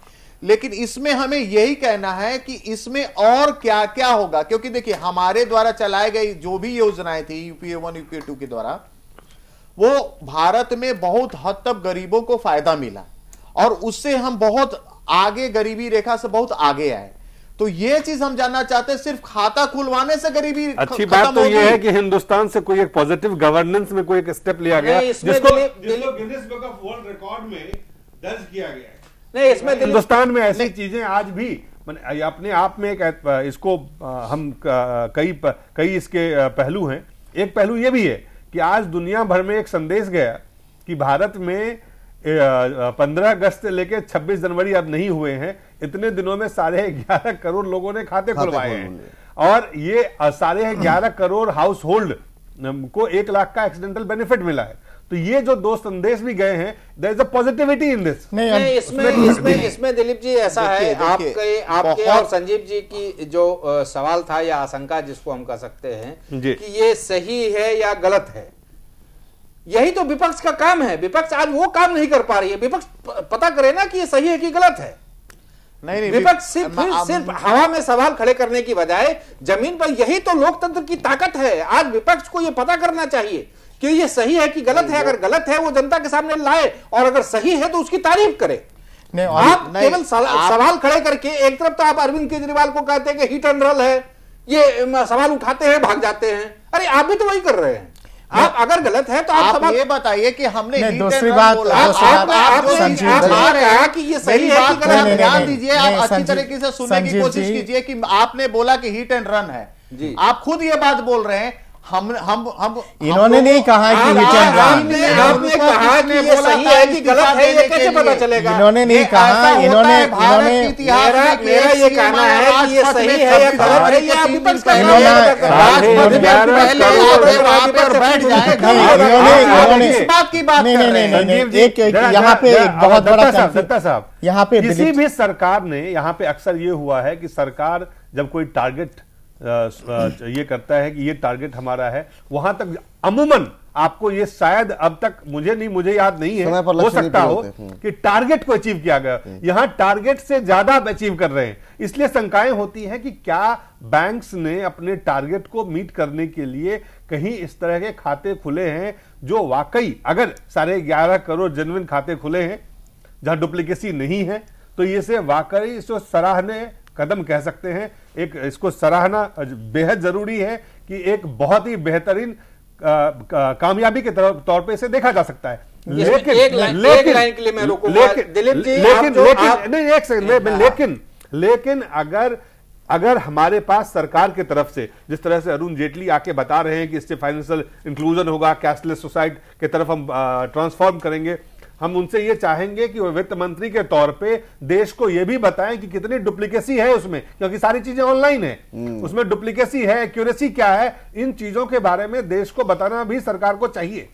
लेकिन इसमें हमें यही कहना है कि इसमें और क्या क्या होगा क्योंकि देखिए हमारे द्वारा चलाई गई जो भी योजनाएं थी यूपीए वन यूपीए टू के द्वारा वो भारत में बहुत हद तक गरीबों को फायदा मिला और उससे हम बहुत आगे गरीबी रेखा से बहुत आगे आए तो ये चीज हम जानना चाहते हैं सिर्फ खाता खुलवाने से गरीबी अच्छी बात तो ये है कि हिंदुस्तान से कोई एक पॉजिटिव गवर्नेंस में कोई एक स्टेप लिया गया जिसको, जिसको Guinness Book of World Record में दर्ज किया गया है नहीं इसमें हिंदुस्तान में ऐसी चीजें आज भी अपने आप में एक इसको हम कई कई इसके पहलू हैं एक पहलू ये भी है कि आज दुनिया भर में एक संदेश गया कि भारत में पंद्रह अगस्त से लेके छब्बीस जनवरी अब नहीं हुए हैं इतने दिनों में साढ़े ग्यारह करोड़ लोगों ने खाते खुलवाए हैं और ये साढ़े ग्यारह करोड़ हाउस होल्ड को एक लाख का एक्सीडेंटल बेनिफिट मिला है तो ये जो दो संदेश भी गए हैं there is a positivity in this नहीं इसमें इसमें इसमें दिलीप जी ऐसा है आपके आपके और संजीव जी की जो सवाल था या आशंका जिसको हम कह सकते हैं कि ये सही है या गलत है यही तो विपक्ष का काम है विपक्ष आज वो काम नहीं कर पा रही है विपक्ष पता करे ना कि ये सही है कि गलत है नहीं नहीं विपक्ष सिर्फ सिर्फ हवा में सवाल खड़े करने की बजाय जमीन पर यही तो लोकतंत्र की ताकत है आज विपक्ष को यह पता करना चाहिए कि ये सही है कि गलत है अगर गलत है वो जनता के सामने लाए और अगर सही है तो उसकी तारीफ करे आप केवल सवाल खड़े करके एक तरफ तो आप अरविंद केजरीवाल को कहते हैं कि हिट एंड रन है ये सवाल उठाते हैं भाग जाते हैं अरे आप भी तो वही कर रहे हैं आप अगर गलत है तो आप, आप ये बताइए कि हमने दूसरी बात कि ये सही है कि ध्यान दीजिए आप अच्छी तरीके से सुनने की कोशिश कीजिए कि आपने बोला कि हिट एंड रन है आप खुद ये बात बोल रहे हैं हम हम हम इन्होंने नहीं कहा कि ये चल रहा आपने आपने कहा कि ये सही है कि गलत है ये कैसे पता चलेगा इन्होंने नहीं कहा इन्होंने इन्होंने मेरा मेरा ये कहना है कि ये सही है या गलत है ये आप विपक्ष का इन्होंने इन्होंने एक यहाँ पे बहुत बड़ा सत्ता साहब यहाँ पे किसी भी सरकार ने यहाँ पे अक्सर ये हुआ है कि सरकार जब कोई टारगेट ये करता है कि ये टारगेट हमारा है वहां तक अमूमन आपको ये शायद अब तक मुझे नहीं मुझे याद नहीं है हो सकता हो हम्म। कि टारगेट को अचीव किया गया हम्म। यहां टारगेट से ज्यादा आप अचीव कर रहे हैं इसलिए शंकाएं होती हैं कि क्या बैंक्स ने अपने टारगेट को मीट करने के लिए कहीं इस तरह के खाते खुले हैं जो वाकई अगर साढ़े ग्यारह करोड़ जनविन खाते खुले हैं जहां डुप्लीकेसी नहीं है तो ये से वाकई इसको सराहने कदम कह सकते हैं एक इसको सराहना बेहद जरूरी है कि एक बहुत ही बेहतरीन कामयाबी के तौर पे इसे देखा जा सकता है लेकिन लेकिन लेकिन लेकिन लेकिन नहीं एक सेकंड हाँ। लेकिन लेकिन अगर अगर हमारे पास सरकार की तरफ से जिस तरह से अरुण जेटली आके बता रहे हैं कि इससे फाइनेंशियल इंक्लूजन होगा कैशलेस सोसाइटी की तरफ हम ट्रांसफॉर्म करेंगे हम उनसे ये चाहेंगे कि वो वित्त मंत्री के तौर पे देश को ये भी बताएं कि कितनी डुप्लीकेसी है उसमें क्योंकि सारी चीजें ऑनलाइन है हम्म। उसमें डुप्लीकेसी है एक्यूरेसी क्या है इन चीजों के बारे में देश को बताना भी सरकार को चाहिए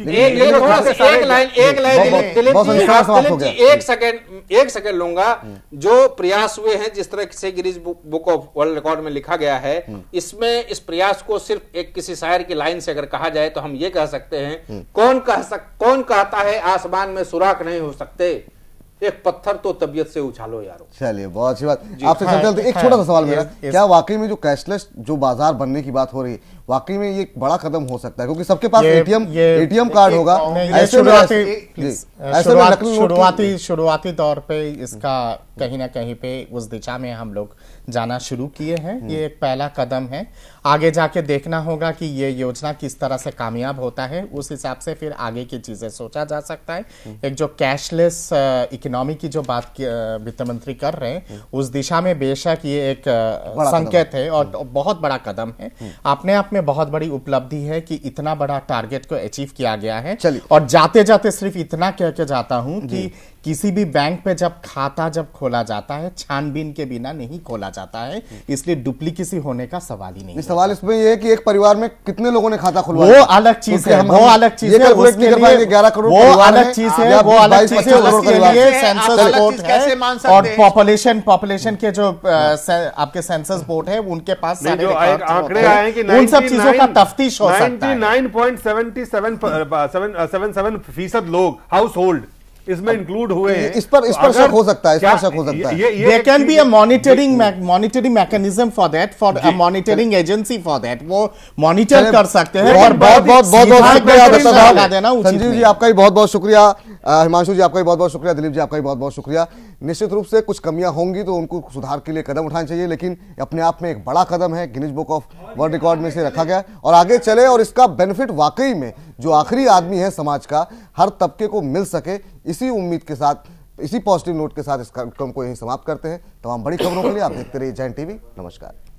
एक सेकेंड लूंगा हम्म। जो प्रयास हुए हैं जिस तरह से Guinness Book of World Record में लिखा गया है हम्म। इसमें इस प्रयास को सिर्फ एक किसी शायर की लाइन से अगर कहा जाए तो हम ये कह सकते हैं हम्म। कौन कह सक कौन कहता है आसमान में सुराख नहीं हो सकते एक पत्थर तो तबियत से उछालो यारो चलिए बहुत अच्छी बात आपसे हाँ, तो एक छोटा सा सवाल हाँ, मेरा क्या वाकई में जो कैशलेस जो बाजार बनने की बात हो रही है वाकई में ये एक बड़ा कदम हो सकता है क्योंकि सबके पास एटीएम एटीएम कार्ड होगा ऐसे में ऐसे शुरुआती शुरुआती तौर पे इसका कहीं ना कहीं पे उस दिशा में हम लोग जाना शुरू किए हैं हम्म। ये एक पहला कदम है आगे जाके देखना होगा कि ये योजना किस तरह से कामयाब होता है उस हिसाब से फिर आगे की चीज़ें सोचा जा सकता है हम्म। एक जो कैशलेस इकोनॉमी की जो बात वित्त मंत्री कर रहे हैं हम्म। उस दिशा में बेशक ये एक संकेत है और बहुत बड़ा कदम है अपने आप में बहुत बड़ी उपलब्धि है कि इतना बड़ा टारगेट को अचीव किया गया है और जाते जाते सिर्फ इतना कह के जाता हूं कि किसी भी बैंक में जब खाता जब खोला जाता है छानबीन के बिना नहीं खोला जाता है इसलिए डुप्लीकेसी होने का सवाल ही नहीं सवाल इसमें यह है कि एक परिवार में कितने लोगों ने खाता खोला वो अलग चीज है वो अलग चीज है वो अलग चीज है वो अलग चीज है और पॉपुलेशन पॉपुलेशन के जो आपके सेंसस बोर्ड है उनके पास आंकड़े आए कि उन सब चीजों का तफ्तीश हो सकता है 99.77 फीसद लोग हाउस होल्ड इसमें इंक्लूड हुए हैं इस पर इस तो पर शक हो सकता है इस पर शक हो सकता है there can be a monitoring monitoring mechanism for that for a monitoring agency for that वो मॉनिटर कर सकते हैं और बहुत बहुत बहुत बहुत शुक्रिया डॉक्टर साहब संजीव जी आपका भी बहुत बहुत शुक्रिया हिमांशु जी आपका भी बहुत बहुत शुक्रिया दिलीप जी आपका भी बहुत बहुत शुक्रिया निश्चित रूप से कुछ कमियां होंगी तो उनको सुधार के लिए कदम उठाने चाहिए लेकिन अपने आप में एक बड़ा कदम है Guinness Book of World Record में इसे रखा गया और आगे चले और इसका बेनिफिट वाकई में जो आखिरी आदमी है समाज का हर तबके को मिल सके इसी उम्मीद के साथ इसी पॉजिटिव नोट के साथ इस कार्यक्रम को यही समाप्त करते हैं तमाम बड़ी खबरों के लिए आप देखते रहिए जैन टीवी नमस्कार